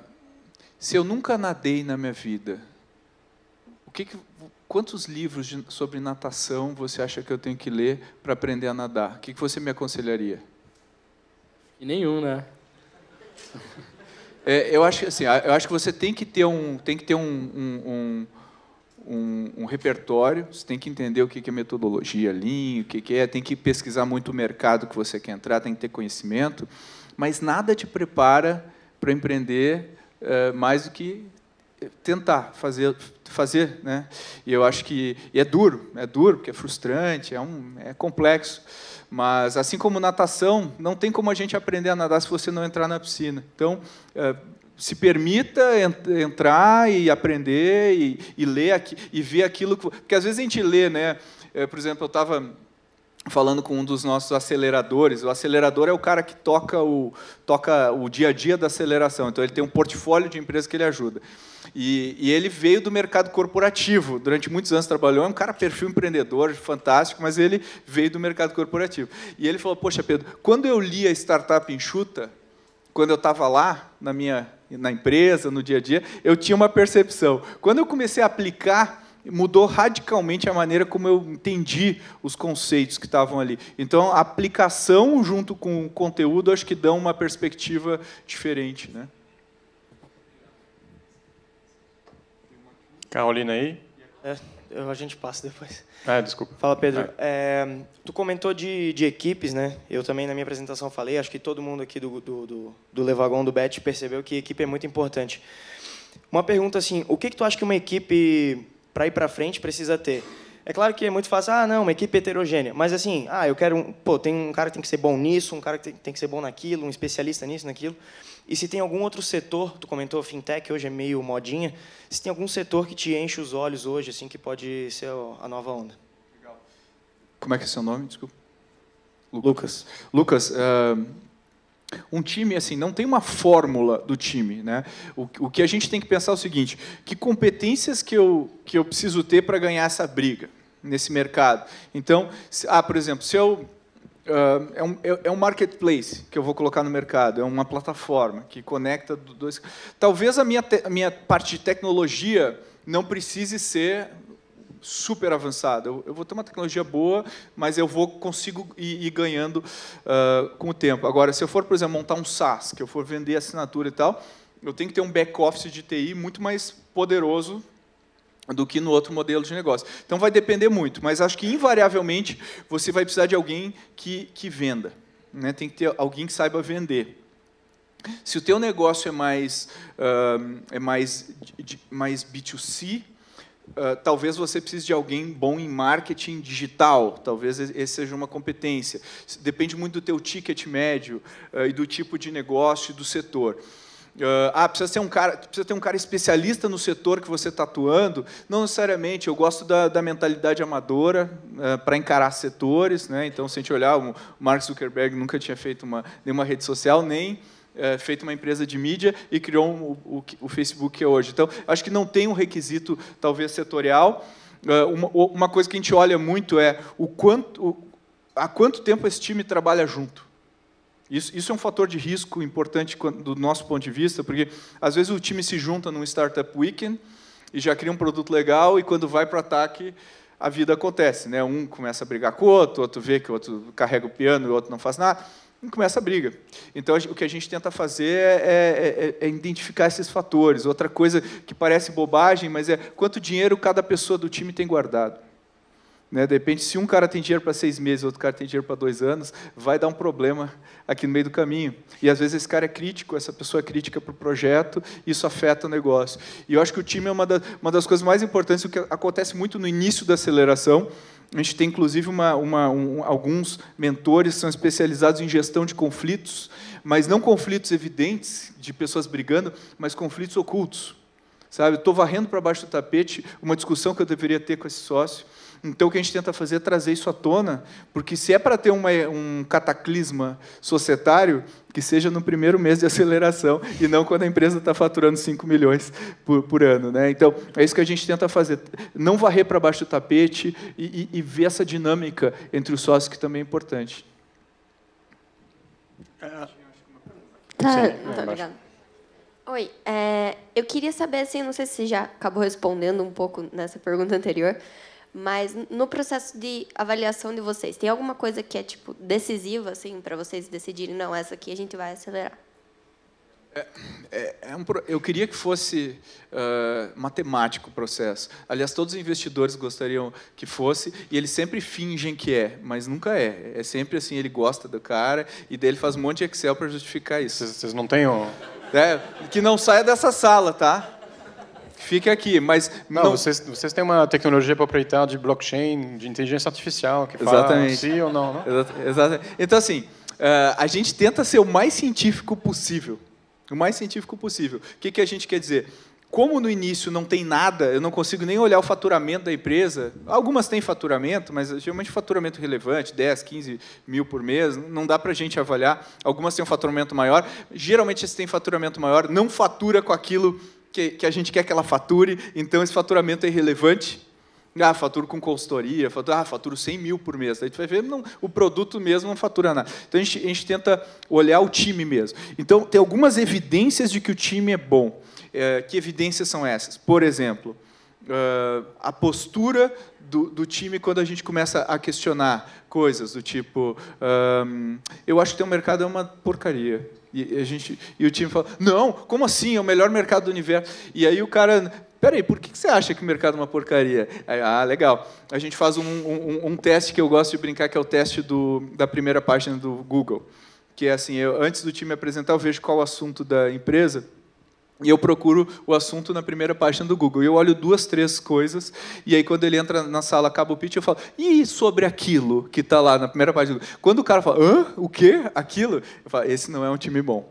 se eu nunca nadei na minha vida, o que, que quantos livros de, sobre natação você acha que eu tenho que ler para aprender a nadar? O que, que você me aconselharia? E nenhum, né? É, eu acho assim, eu acho que você tem que ter um, tem que ter um, um, um, um repertório. Você tem que entender o que é metodologia Lean, o que é, tem que pesquisar muito o mercado que você quer entrar, tem que ter conhecimento. Mas nada te prepara para empreender é, mais do que tentar fazer, fazer, né? E eu acho que é duro, é duro, porque é frustrante, é um, é complexo. Mas assim como natação, não tem como a gente aprender a nadar se você não entrar na piscina. Então, é, se permita ent entrar e aprender e, e ler aqui, e ver aquilo que, porque às vezes a gente lê, né? É, por exemplo, eu estava falando com um dos nossos aceleradores. O acelerador é o cara que toca o, toca o dia a dia da aceleração. Então, ele tem um portfólio de empresas que ele ajuda. E, e ele veio do mercado corporativo. Durante muitos anos trabalhou, é um cara perfil empreendedor, fantástico, mas ele veio do mercado corporativo. E ele falou, poxa, Pedro, quando eu li a Startup Enxuta, quando eu estava lá, na minha na empresa, no dia a dia, eu tinha uma percepção. Quando eu comecei a aplicar mudou radicalmente a maneira como eu entendi os conceitos que estavam ali. Então, a aplicação junto com o conteúdo acho que dão uma perspectiva diferente, né? Carolina aí? É, a gente passa depois. Ah, desculpa. Fala, Pedro. Ah. É, tu comentou de, de, equipes, né? Eu também na minha apresentação falei, acho que todo mundo aqui do, do, do, do Levagon, do Bet, percebeu que equipe é muito importante. Uma pergunta assim, o que, que tu acha que uma equipe para ir para frente precisa ter. É claro que é muito fácil, ah, não, uma equipe heterogênea, mas assim, ah, eu quero, um, pô, tem um cara que tem que ser bom nisso, um cara que tem, tem que ser bom naquilo, um especialista nisso, naquilo. E se tem algum outro setor, tu comentou fintech, hoje é meio modinha, se tem algum setor que te enche os olhos hoje, assim, que pode ser a nova onda? Legal. Como é que é seu nome? Desculpa. Lucas. Lucas, Lucas uh um time assim não tem uma fórmula do time né o, o que a gente tem que pensar é o seguinte que competências que eu que eu preciso ter para ganhar essa briga nesse mercado então se, ah por exemplo se eu Uh, é, um, é, é, um marketplace que eu vou colocar no mercado, é uma plataforma que conecta dois. Talvez a minha, te, a minha parte de tecnologia não precise ser super avançada. Eu, eu, vou ter uma tecnologia boa, mas eu vou consigo ir, ir ganhando uh, com o tempo. Agora, se eu for, por exemplo, montar um SaaS, que eu for vender assinatura e tal, eu tenho que ter um back-office de TI muito mais poderoso do que no outro modelo de negócio. Então, vai depender muito, mas acho que, invariavelmente, você vai precisar de alguém que, que venda. Né? Tem que ter alguém que saiba vender. Se o teu negócio é mais, uh, é mais, de, mais B2C, ah, talvez você precise de alguém bom em marketing digital, talvez esse seja uma competência. Depende muito do teu ticket médio uh, e do tipo de negócio e do setor. Uh, ah, precisa ter, um cara, precisa ter um cara especialista no setor que você está atuando. Não necessariamente, eu gosto da, da mentalidade amadora uh, para encarar setores. Né? Então, se a gente olhar, o Mark Zuckerberg nunca tinha feito uma, nenhuma rede social, nem é, feito uma empresa de mídia e criou um, o, o, Facebook que é hoje. Então, acho que não tem um requisito, talvez, setorial. É, uma, uma, coisa que a gente olha muito é o quanto, o, há quanto tempo esse time trabalha junto. Isso, isso, é um fator de risco importante do nosso ponto de vista, porque às vezes o time se junta num startup weekend e já cria um produto legal e quando vai para o ataque a vida acontece, né? Um começa a brigar com o outro, outro vê que o outro carrega o piano e o outro não faz nada e começa a briga. Então, o que a gente tenta fazer é é, é, é, é, identificar esses fatores. Outra coisa que parece bobagem, mas é quanto dinheiro cada pessoa do time tem guardado. Né? De repente, se um cara tem dinheiro para seis meses, outro cara tem dinheiro para dois anos, vai dar um problema aqui no meio do caminho. E às vezes esse cara é crítico, essa pessoa é crítica para o projeto, isso afeta o negócio. E eu acho que o time é uma, da, uma das coisas mais importantes, o que acontece muito no início da aceleração, a gente tem, inclusive, uma, uma, um, alguns mentores que são especializados em gestão de conflitos, mas não conflitos evidentes de pessoas brigando, mas conflitos ocultos. Sabe? Estou varrendo para baixo do tapete uma discussão que eu deveria ter com esse sócio então, o que a gente tenta fazer é trazer isso à tona, porque se é para ter uma, um cataclisma societário, que seja no primeiro mês de aceleração e não quando a empresa está faturando 5 milhões por, por ano. Né? Então, é isso que a gente tenta fazer. Não varrer para baixo do tapete e, e, e ver essa dinâmica entre os sócios, que também é importante. Ah, tá, tá, ligado? Oi, é, eu queria saber, assim, não sei se já acabou respondendo um pouco nessa pergunta anterior, mas no processo de avaliação de vocês, tem alguma coisa que é tipo decisiva assim para vocês decidirem não essa aqui a gente vai acelerar? É, é, é um, eu queria que fosse uh, matemático o processo. Aliás, todos os investidores gostariam que fosse, e eles sempre fingem que é, mas nunca é. É sempre assim, ele gosta do cara, e dele faz um monte de Excel para justificar isso. Vocês não têm o... É, que não saia dessa sala, tá? fique aqui, mas... Não, não... Vocês, vocês têm uma tecnologia proprietária de blockchain, de inteligência artificial, que Exatamente. fala sim ou não, não? Né? Exatamente. Então, assim, eh, a gente tenta ser o mais científico possível. O mais científico possível. O que, que a gente quer dizer? Como no início não tem nada, eu não consigo nem olhar o faturamento da empresa. Algumas têm faturamento, mas geralmente faturamento relevante, 10, 15 mil por mês, não dá para a gente avaliar. Algumas têm um faturamento maior. Geralmente, esse tem faturamento maior, não fatura com aquilo que, que a gente quer que ela fature, então esse faturamento é irrelevante. Ah, faturo com consultoria, faturo, ah, faturo 100 mil por mês. Aí a gente vai ver, não, o produto mesmo não fatura nada. Então a gente, a gente tenta olhar o time mesmo. Então tem algumas evidências de que o time é bom. É, que evidências são essas? Por exemplo, Uh, a postura do, do, time quando a gente começa a questionar coisas do tipo ah, eu acho que o mercado é uma porcaria e, a gente, e o time fala: não, como assim? É o melhor mercado do universo. E aí o cara. Peraí, por que você acha que o mercado é uma porcaria? Ah, legal. A gente faz um, um, um teste que eu gosto de brincar, que é o teste do, da primeira página do Google. Que é assim, eu, antes do time apresentar, eu vejo qual o assunto da empresa e eu procuro o assunto na primeira página do Google. Eu olho duas, três coisas, e aí quando ele entra na sala, acaba o pitch, eu falo, e sobre aquilo que está lá na primeira página? Quando o cara fala, hã? O quê? Aquilo? Eu falo, esse não é um time bom.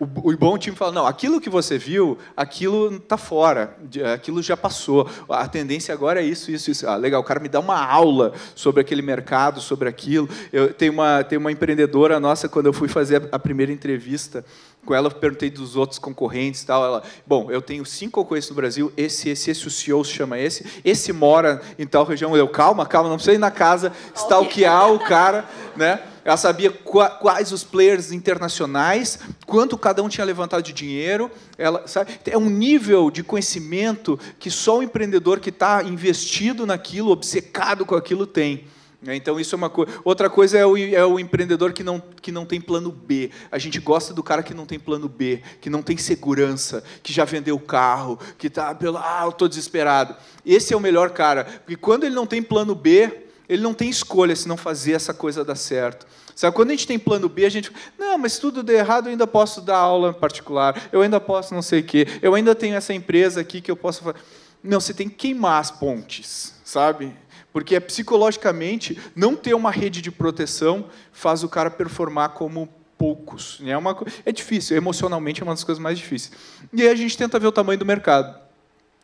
O, bom time fala, não, aquilo que você viu, aquilo está fora, aquilo já passou. A tendência agora é isso, isso, isso. Ah, legal, o cara me dá uma aula sobre aquele mercado, sobre aquilo. Eu, tem, uma, tem uma empreendedora nossa, quando eu fui fazer a primeira entrevista, com ela, perguntei dos outros concorrentes e tal. Ela, bom, eu tenho cinco concorrentes no Brasil, esse, esse, esse, o CEO se chama esse, esse mora em tal região. Eu, calma, calma, não precisa ir na casa, stalkear o cara, né? Ela sabia quais os players internacionais, quanto cada um tinha levantado de dinheiro. Ela, sabe? É um nível de conhecimento que só o empreendedor que está investido naquilo, obcecado com aquilo, tem. Né? Então, isso é uma coisa. Outra coisa é o, é o empreendedor que não, que não tem plano B. A gente gosta do cara que não tem plano B, que não tem segurança, que já vendeu o carro, que está pelo. Ah, eu estou desesperado. Esse é o melhor cara. Porque quando ele não tem plano B, ele não tem escolha se não fazer essa coisa dar certo. Sabe, quando a gente tem plano B, a gente não, mas se tudo der errado, eu ainda posso dar aula particular, eu ainda posso não sei o quê, eu ainda tenho essa empresa aqui que eu posso fazer. Não, você tem que queimar as pontes, sabe? Porque é psicologicamente, não ter uma rede de proteção faz o cara performar como poucos. Né? É, uma, é difícil, emocionalmente é uma das coisas mais difíceis. E aí a gente tenta ver o tamanho do mercado.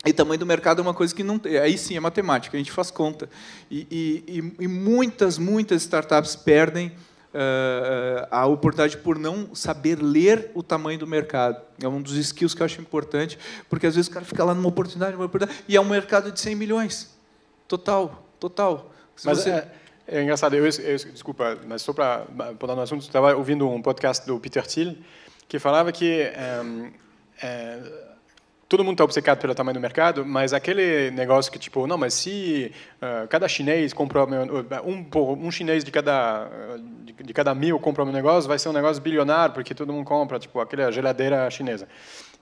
E tamanho do mercado é uma coisa que não tem. Aí sim é matemática, a gente faz conta. E, e, e muitas, muitas startups perdem uh, a oportunidade por não saber ler o tamanho do mercado. É um dos skills que eu acho importante, porque às vezes o cara fica lá numa oportunidade, numa oportunidade e é um mercado de 100 milhões total total. Se mas você... é, é, engraçado, eu, eu, desculpa, mas só para dar um assunto, estava ouvindo um podcast do Peter Thiel que falava que é, todo mundo está obcecado pelo tamanho do mercado, mas aquele negócio que, tipo, não, mas se uh, cada chinês comprar um, um chinês de cada, de, de cada mil compra um negócio, vai ser um negócio bilionário, porque todo mundo compra, tipo, aquela geladeira chinesa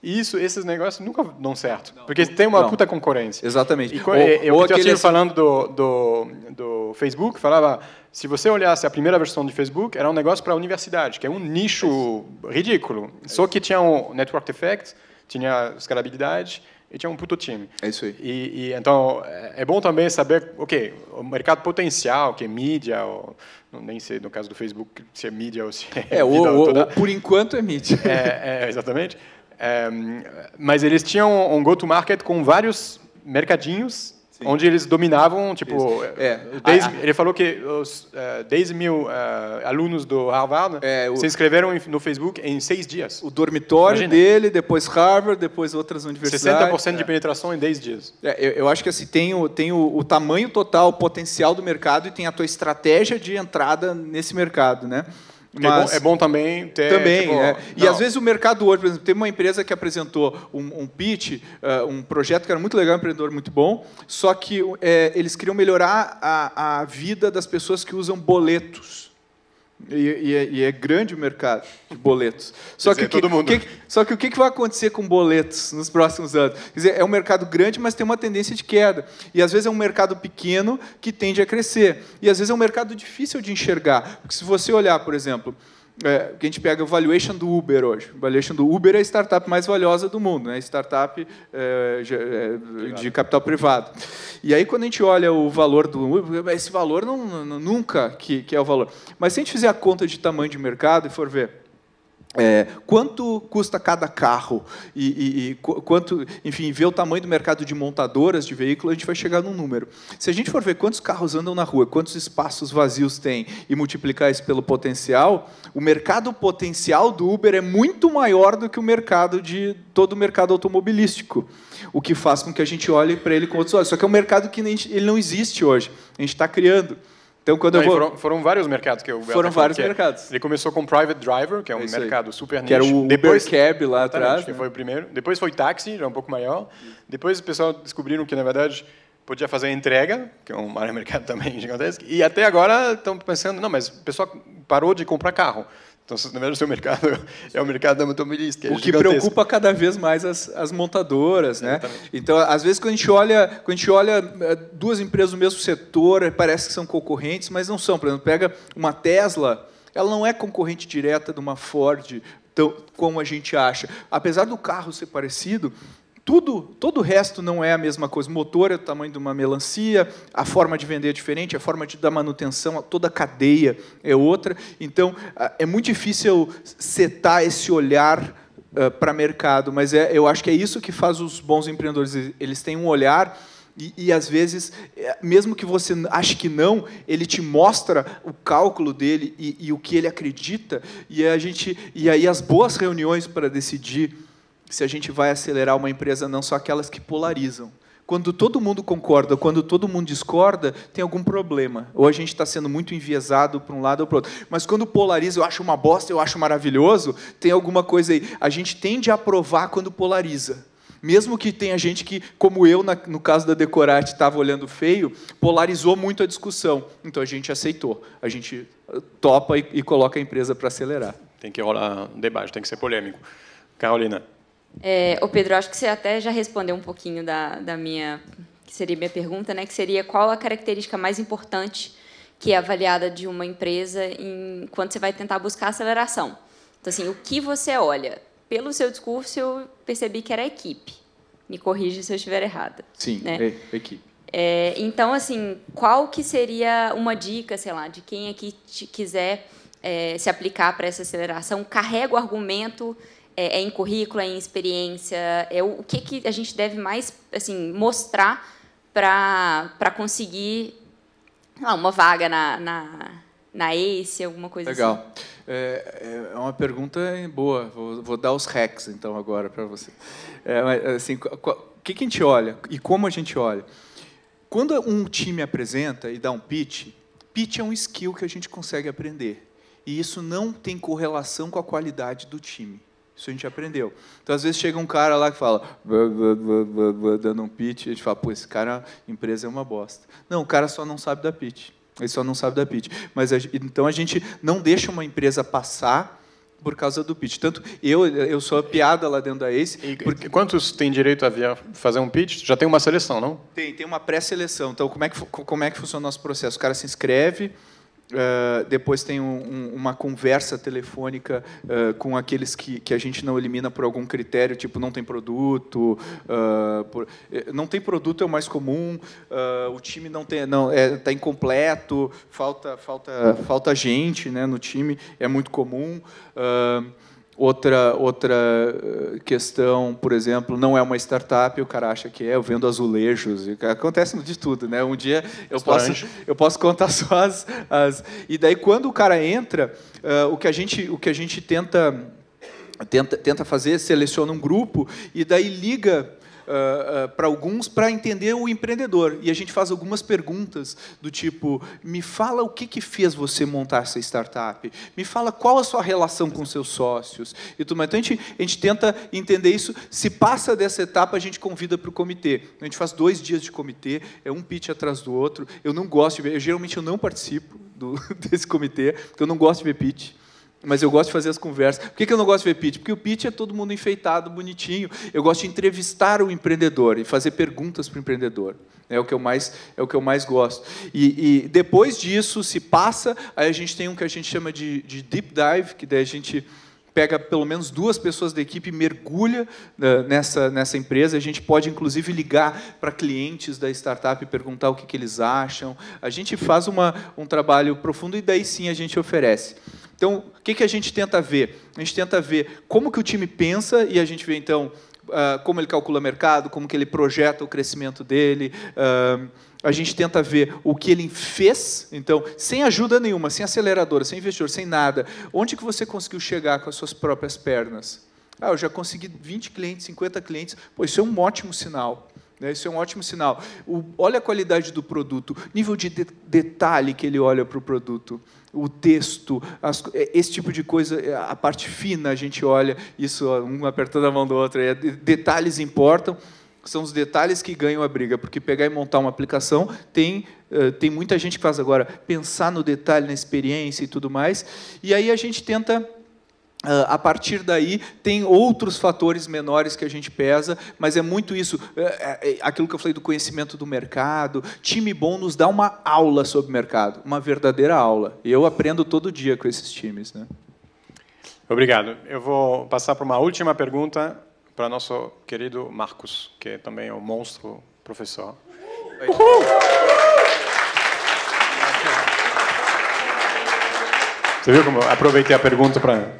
isso, esses negócios nunca dão certo. Não, porque tem uma não. puta concorrência. Exatamente. E, é, é ou, eu ou aquele falando do, do, do, Facebook, falava, se você olhasse a primeira versão do Facebook, era um negócio para a universidade, que é um nicho é ridículo. É Só que tinha um network effect, tinha escalabilidade, e tinha um puto time. É isso aí. E, e, então, é, é bom também saber, ok, o mercado potencial, que é mídia, ou, nem sei no caso do Facebook se é mídia ou se é. É, ou, ou, toda... ou por enquanto é mídia. É, é exatamente. Ehm, mas eles tinham um go-to-market com vários mercadinhos Sim. onde eles dominavam, tipo, eh, é. 10, ele falou que os 10 eh, mil uh, alunos do Harvard é, o, se inscreveram no Facebook em seis dias. O dormitório Imagina. dele, depois Harvard, depois outras universidades. 60% é. de penetração em 10 dias. É, eu, eu, acho que assim, tem, o, tem o, o, tamanho total, o potencial do mercado e tem a tua estratégia de entrada nesse mercado, né? Mas, é, bom, é bom também ter. Também, tipo, né? E às vezes o mercado hoje, por exemplo, tem uma empresa que apresentou um, um pitch, uh, um projeto que era muito legal, um empreendedor muito bom, só que eh, eles queriam melhorar a, a vida das pessoas que usam boletos. E, e, é, e, é grande o mercado de boletos. Só dizer, que, todo mundo. Que, só que o que vai acontecer com boletos nos próximos anos? Quer dizer, é um mercado grande, mas tem uma tendência de queda. E às vezes é um mercado pequeno que tende a crescer. E às vezes é um mercado difícil de enxergar. Porque se você olhar, por exemplo, é, que a gente pega o valuation do Uber hoje. O valuation do Uber é a startup mais valiosa do mundo, né? startup é, é de capital privado. E aí, quando a gente olha o valor do Uber, esse valor não, nunca que, que é o valor. Mas se a gente fizer a conta de tamanho de mercado e for ver é, quanto custa cada carro e, e, e, quanto, enfim, ver o tamanho do mercado de montadoras de veículos, a gente vai chegar num número. Se a gente for ver quantos carros andam na rua, quantos espaços vazios tem e multiplicar isso pelo potencial, o mercado potencial do Uber é muito maior do que o mercado de todo o mercado automobilístico, o que faz com que a gente olhe para ele com outros olhos. Só que é um mercado que ele não existe hoje, a gente está criando. Então, quando eu vou... foram, foram, vários mercados que eu Foram vários mercados. Ele começou com Private Driver, que é um é mercado aí. super niche. Que era o Uber depois, Cab lá atrás. Que né? foi o primeiro. Depois foi táxi, já um pouco maior. Depois o pessoal descobriram que, na verdade, podia fazer entrega, que é um área mercado também gigantesco. E até agora estão pensando, não, mas o pessoal parou de comprar carro. Então, na verdade, o seu mercado é o mercado da automobilística. É o que preocupa cada vez mais as, as montadoras. Né? Então, às vezes, quando a, gente olha, quando a gente olha eh, duas empresas do mesmo setor, parece que são concorrentes, mas não são. Por exemplo, pega uma Tesla, ela não é concorrente direta de uma Ford, tão, como a gente acha. Apesar do carro ser parecido, tudo, todo o resto não é a mesma coisa. O motor é o tamanho de uma melancia, a forma de vender é diferente, a forma de dar manutenção, toda a cadeia é outra. Então, é muito difícil setar esse olhar uh, para mercado, mas é, eu acho que é isso que faz os bons empreendedores. Eles têm um olhar e, e, às vezes, é, mesmo que você ache que não, ele te mostra o cálculo dele e, e o que ele acredita. E a gente, e aí as boas reuniões para decidir se a gente vai acelerar uma empresa, não só aquelas que polarizam. Quando todo mundo concorda, quando todo mundo discorda, tem algum problema. Ou a gente está sendo muito enviesado para um lado ou para o outro. Mas quando polariza, eu acho uma bosta, eu acho maravilhoso, tem alguma coisa aí. A gente tende a aprovar quando polariza. Mesmo que tenha gente que, como eu, na, no caso da Decorate, estava olhando feio, polarizou muito a discussão. Então a gente aceitou, a gente uh, topa e, e coloca a empresa para acelerar. Tem que rolar um debate, tem que ser polêmico. Carolina. É, Pedro, acho que você até já respondeu um pouquinho da, da minha, que seria minha pergunta, né? Que seria qual a característica mais importante que é avaliada de uma empresa enquanto você vai tentar buscar aceleração. Então, assim, o que você olha? Pelo seu discurso, eu percebi que era a equipe. Me corrija se eu estiver errada. Sim, né? é, equipe. É, então, assim, qual que seria uma dica, sei lá, de quem aqui é quiser é, se aplicar para essa aceleração? Carrega o argumento é, é em currículo, é em experiência, é o, o que, que a gente deve mais assim mostrar para conseguir lá, uma vaga na, na, na ACE, alguma coisa Legal. assim. Legal. É, é uma pergunta boa. Vou, vou dar os hacks, então, agora para você. É, assim, o que, que a gente olha e como a gente olha? Quando um time apresenta e dá um pitch, pitch é um skill que a gente consegue aprender. E isso não tem correlação com a qualidade do time. Isso a gente aprendeu. Então, às vezes, chega um cara lá que fala, dando um pitch, a gente fala, pô, esse cara, a empresa é uma bosta. Não, o cara só não sabe da pitch. Ele só não sabe da pitch. Mas, então, a gente não deixa uma empresa passar por causa do pitch. Tanto eu, eu sou a piada lá dentro da Ace. E, porque... Quantos têm direito a via, fazer um pitch? Já tem uma seleção, não? Tem, tem uma pré-seleção. Então, como é, que, como é que funciona o nosso processo? O cara se inscreve, ah, depois tem um, um, uma conversa telefônica uh, com aqueles que, que a gente não elimina por algum critério, tipo não tem produto, uh, por, eh, não tem produto é o mais comum, o time não tem, não é tá incompleto, falta falta falta gente, né, no time é muito comum. Outra, outra eh, questão, por exemplo, não é uma startup, o cara acha que é, eu vendo azulejos, acontece de tudo, né? Um dia eu posso, eu posso contar só as, as... E daí, quando o cara entra, uh, o, que a gente, o que a gente tenta, tenta, tenta fazer, seleciona um grupo e daí liga ah, ah, para alguns para entender o empreendedor. E a gente faz algumas perguntas do tipo: me fala o que, que fez você montar essa startup? Me fala qual a sua relação com seus sócios? E tudo mais. Então a gente, a gente tenta entender isso. Se passa dessa etapa, a gente convida para o comitê. A gente faz dois dias de comitê, é um pitch atrás do outro. Eu não gosto de ver, eu, geralmente eu não participo do, desse comitê, porque eu não gosto de ver pitch. Mas eu gosto de fazer as conversas. Por que eu não gosto de ver pitch? Porque o pitch é todo mundo enfeitado, bonitinho. Eu gosto de entrevistar o empreendedor e fazer perguntas para o empreendedor. É o que eu mais, é o que eu mais gosto. E, e, depois disso, se passa, aí a gente tem um que a gente chama de, de deep dive, que daí a gente pega pelo menos duas pessoas da equipe, e mergulha eh, nessa, nessa empresa. A gente pode, inclusive, ligar para clientes da startup e perguntar o que, que eles acham. A gente faz uma, um trabalho profundo e daí sim a gente oferece. Então, o que, que a gente tenta ver? A gente tenta ver como que o time pensa e a gente vê, então, ah, como ele calcula mercado, como que ele projeta o crescimento dele. Ah, a gente tenta ver o que ele fez, então, sem ajuda nenhuma, sem aceleradora, sem investidor, sem nada. Onde que você conseguiu chegar com as suas próprias pernas? Ah, eu já consegui 20 clientes, 50 clientes. Pô, isso é um ótimo sinal. Né? Isso é um ótimo sinal. O, olha a qualidade do produto, nível de, de detalhe que ele olha para o produto, o texto, as, é, esse tipo de coisa, é, a parte fina a gente olha, isso um apertando a mão do outro, é, detalhes importam. São os detalhes que ganham a briga, porque pegar e montar uma aplicação tem, eh, tem muita gente que faz agora, pensar no detalhe, na experiência e tudo mais. E aí a gente tenta ah, a partir daí, tem outros fatores menores que a gente pesa, mas é muito isso. Ah, é, é, aquilo que eu falei do conhecimento do mercado. Time bom nos dá uma aula sobre mercado, uma verdadeira aula. Eu aprendo todo dia com esses times. Né? Obrigado. Eu vou passar para uma última pergunta para nosso querido Marcos, que também é um monstro professor. Uhul. Você viu como eu aproveitei a pergunta para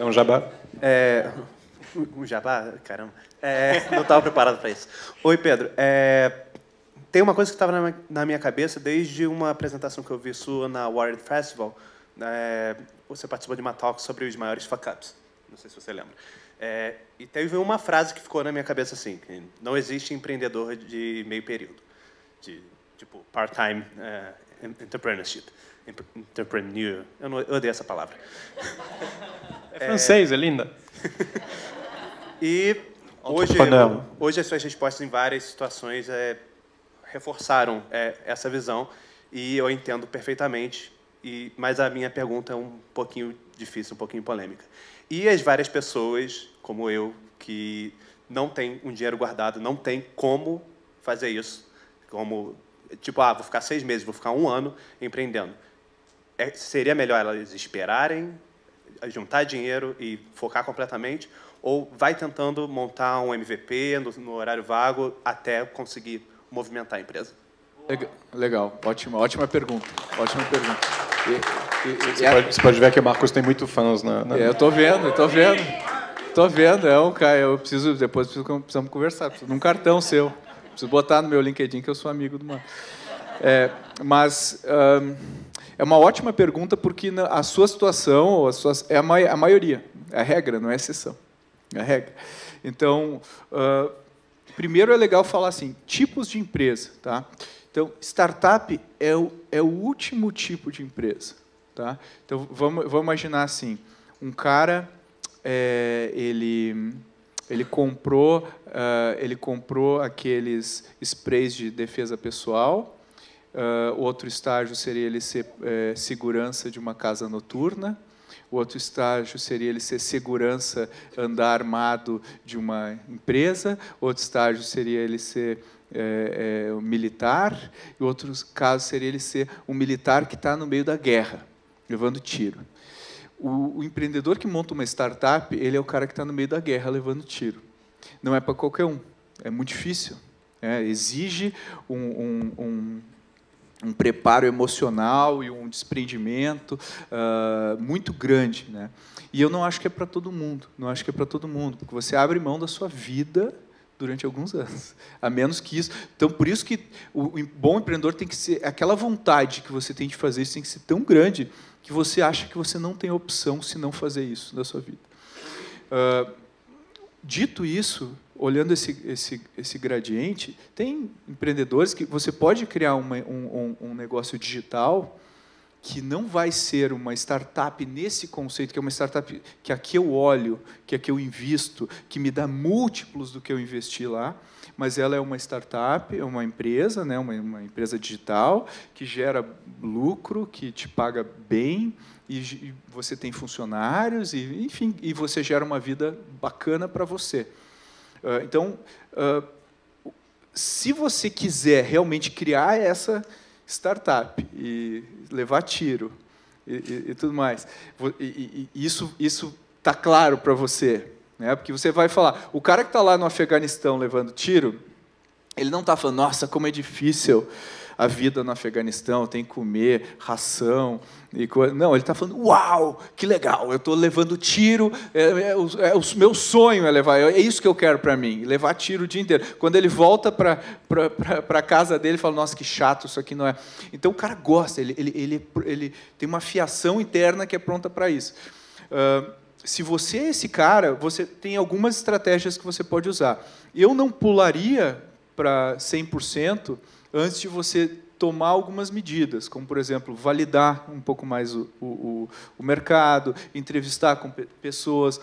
é um jabá? É, um jabá? Caramba. É, não estava preparado para isso. Oi, Pedro. É, tem uma coisa que estava na, minha cabeça desde uma apresentação que eu vi sua na Wired Festival. É, você participou de uma talk sobre os maiores fuck-ups. Não sei se você lembra. É, e teve uma frase que ficou na minha cabeça assim, não existe empreendedor de meio período, de tipo part-time é, entrepreneurship entrepreneur. Eu, não, eu odeio essa palavra. É francês, é, é linda. e hoje, hoje as suas respostas em várias situações é, reforçaram é, essa visão e eu entendo perfeitamente. E, mas a minha pergunta é um pouquinho difícil, um pouquinho polêmica. E as várias pessoas, como eu, que não tem um dinheiro guardado, não tem como fazer isso, como tipo, ah, vou ficar seis meses, vou ficar um ano empreendendo é, seria melhor elas esperarem, juntar dinheiro e focar completamente? Ou vai tentando montar um MVP no, no horário vago até conseguir movimentar a empresa? Legal, ótima, ótima pergunta. Ótima pergunta. E, e, e, você, é- pode, você, pode, ver que o Marcos tem muito fãs na. na... É, eu estou vendo, estou vendo. Estou vendo, é um cara. Eu preciso, depois precisamos conversar. Preciso cartão seu. Preciso botar no meu LinkedIn que eu sou amigo do Marcos. É, mas. Um, é uma ótima pergunta porque a sua situação ou as é a, ma a maioria, é a regra, não é a exceção, é a regra. Então, uh, primeiro é legal falar assim, tipos de empresa. Tá? Então, startup é o, é o último tipo de empresa. Tá? Então, vamos, vamos imaginar assim, um cara, é, ele ele comprou, uh, ele comprou aqueles sprays de defesa pessoal Uh, outro estágio seria ele ser eh, segurança de uma casa noturna. O outro estágio seria ele ser segurança, andar armado de uma empresa. Outro estágio seria ele ser é, é, um militar. E outro caso seria ele ser um militar que está no meio da guerra, levando tiro. O, o empreendedor que monta uma startup, ele é o cara que está no meio da guerra, levando tiro. Não é para qualquer um. É muito difícil. É, exige um, um, um, um preparo emocional e um desprendimento uh, muito grande, né? E eu não acho que é para todo mundo, não acho que é para todo mundo, porque você abre mão da sua vida durante alguns anos, a menos que isso. Então, por isso que o bom empreendedor tem que ser aquela vontade que você tem de fazer isso tem que ser tão grande que você acha que você não tem opção se não fazer isso na sua vida. Uh, dito isso, olhando esse, esse, esse gradiente, tem empreendedores que você pode criar uma, um, um, negócio digital que não vai ser uma startup nesse conceito, que é uma startup que aqui eu olho, que aqui eu invisto, que me dá múltiplos do que eu investi lá, mas ela é uma startup, é uma empresa, né, uma, uma empresa digital, que gera lucro, que te paga bem, e, e você tem funcionários, e, enfim, e você gera uma vida bacana para você. Ah, então, ah, se você quiser realmente criar essa startup e levar tiro e, e, e tudo mais, isso isso tá claro para você, né? Porque você vai falar, o cara que está lá no Afeganistão levando tiro, ele não está falando, nossa, como é difícil a vida no Afeganistão, tem que comer ração. E co... Não, ele está falando: Uau, que legal, eu estou levando tiro, é, é, o, é, o, meu sonho é levar, é isso que eu quero para mim, levar tiro o dia inteiro. Quando ele volta para a casa dele, ele fala: Nossa, que chato, isso aqui não é. Então o cara gosta, ele, ele, ele, ele tem uma fiação interna que é pronta para isso. Uh, se você é esse cara, você tem algumas estratégias que você pode usar. Eu não pularia para 100% antes de você tomar algumas medidas, como, por exemplo, validar um pouco mais o, o, o mercado, entrevistar com pessoas,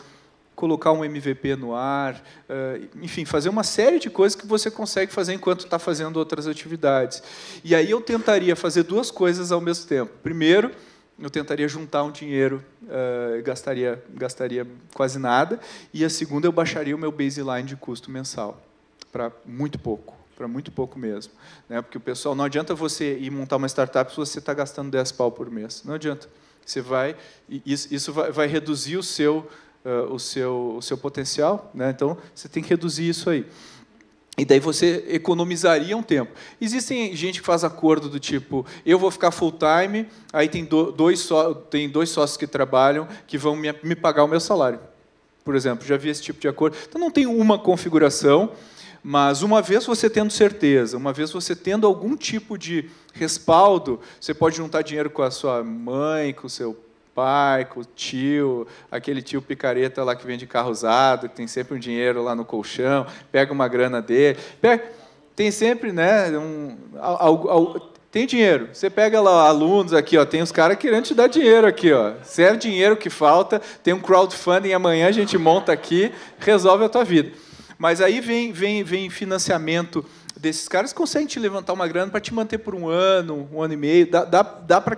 colocar um MVP no ar, eh, enfim, fazer uma série de coisas que você consegue fazer enquanto está fazendo outras atividades. E aí eu tentaria fazer duas coisas ao mesmo tempo. Primeiro, eu tentaria juntar um dinheiro, eh, gastaria, gastaria quase nada, e a segunda eu baixaria o meu baseline de custo mensal para muito pouco para muito pouco mesmo. Né? Porque o pessoal, não adianta você ir montar uma startup se você está gastando 10 pau por mês. Não adianta. Você vai, isso vai, vai reduzir o seu, uh, o seu, o seu potencial, né? então você tem que reduzir isso aí. E daí você economizaria um tempo. Existem gente que faz acordo do tipo, eu vou ficar full time, aí tem, do, dois, só, tem dois sócios que trabalham que vão me, me pagar o meu salário por exemplo, já vi esse tipo de acordo. Então não tem uma configuração, mas uma vez você tendo certeza, uma vez você tendo algum tipo de respaldo, você pode juntar dinheiro com a sua mãe, com o seu pai, com o tio, aquele tio picareta lá que vende carro usado, que tem sempre um dinheiro lá no colchão, pega uma grana dele. Pega, tem sempre, né? Um, al, al, tem dinheiro. Você pega lá alunos aqui, ó, tem os caras querendo te dar dinheiro aqui, ó. Se é dinheiro que falta, tem um crowdfunding amanhã a gente monta aqui, resolve a tua vida. Mas aí vem, vem, vem financiamento desses caras que conseguem te levantar uma grana para te manter por um ano, um ano e meio. Dá, dá, dá para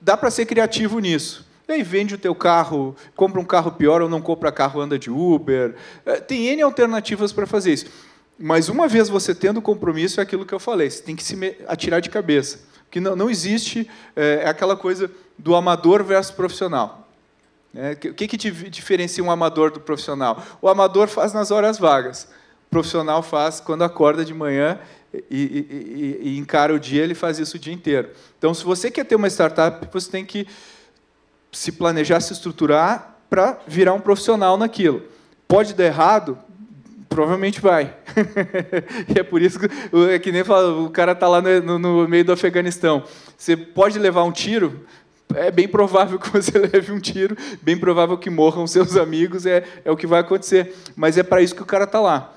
dá ser criativo nisso. E aí vende o teu carro, compra um carro pior ou não compra carro, anda de Uber. É, tem N alternativas para fazer isso. Mas uma vez você tendo o compromisso, é aquilo que eu falei, você tem que se atirar de cabeça. Porque não, não existe é, é aquela coisa do amador versus profissional. Né? O que, que diferencia um amador do profissional? O amador faz nas horas vagas. O profissional faz quando acorda de manhã e, e, e, encara o dia, ele faz isso o dia inteiro. Então, se você quer ter uma startup, você tem que se planejar, se estruturar para virar um profissional naquilo. Pode dar errado? Provavelmente vai. e é por isso que, é que nem fala, o cara está lá no, no, no meio do Afeganistão. Você pode levar um tiro? é bem provável que você leve um tiro, bem provável que morram seus amigos, é, é o que vai acontecer. Mas é para isso que o cara está lá.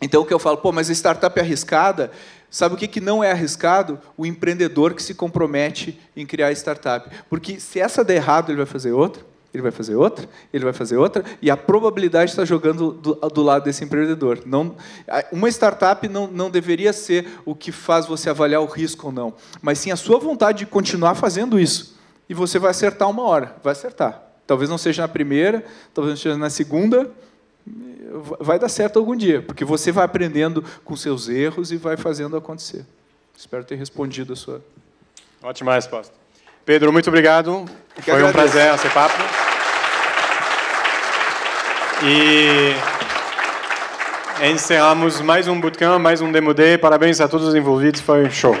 Então, o que eu falo, pô, mas a startup é arriscada. Sabe o que, que não é arriscado? O empreendedor que se compromete em criar startup. Porque se essa der errado, ele vai fazer outra, ele vai fazer outra, ele vai fazer outra, e a probabilidade está jogando do, do, lado desse empreendedor. Não, uma startup não, não deveria ser o que faz você avaliar o risco ou não, mas sim a sua vontade de continuar fazendo isso e você vai acertar uma hora, vai acertar. Talvez não seja na primeira, talvez não seja na segunda, vai dar certo algum dia, porque você vai aprendendo com seus erros e vai fazendo acontecer. Espero ter respondido a sua. Ótima resposta. Pedro, muito obrigado. Foi agradeço. um prazer esse papo. E encerramos mais um bootcamp, mais um Demo Day. Parabéns a todos os envolvidos, foi um show.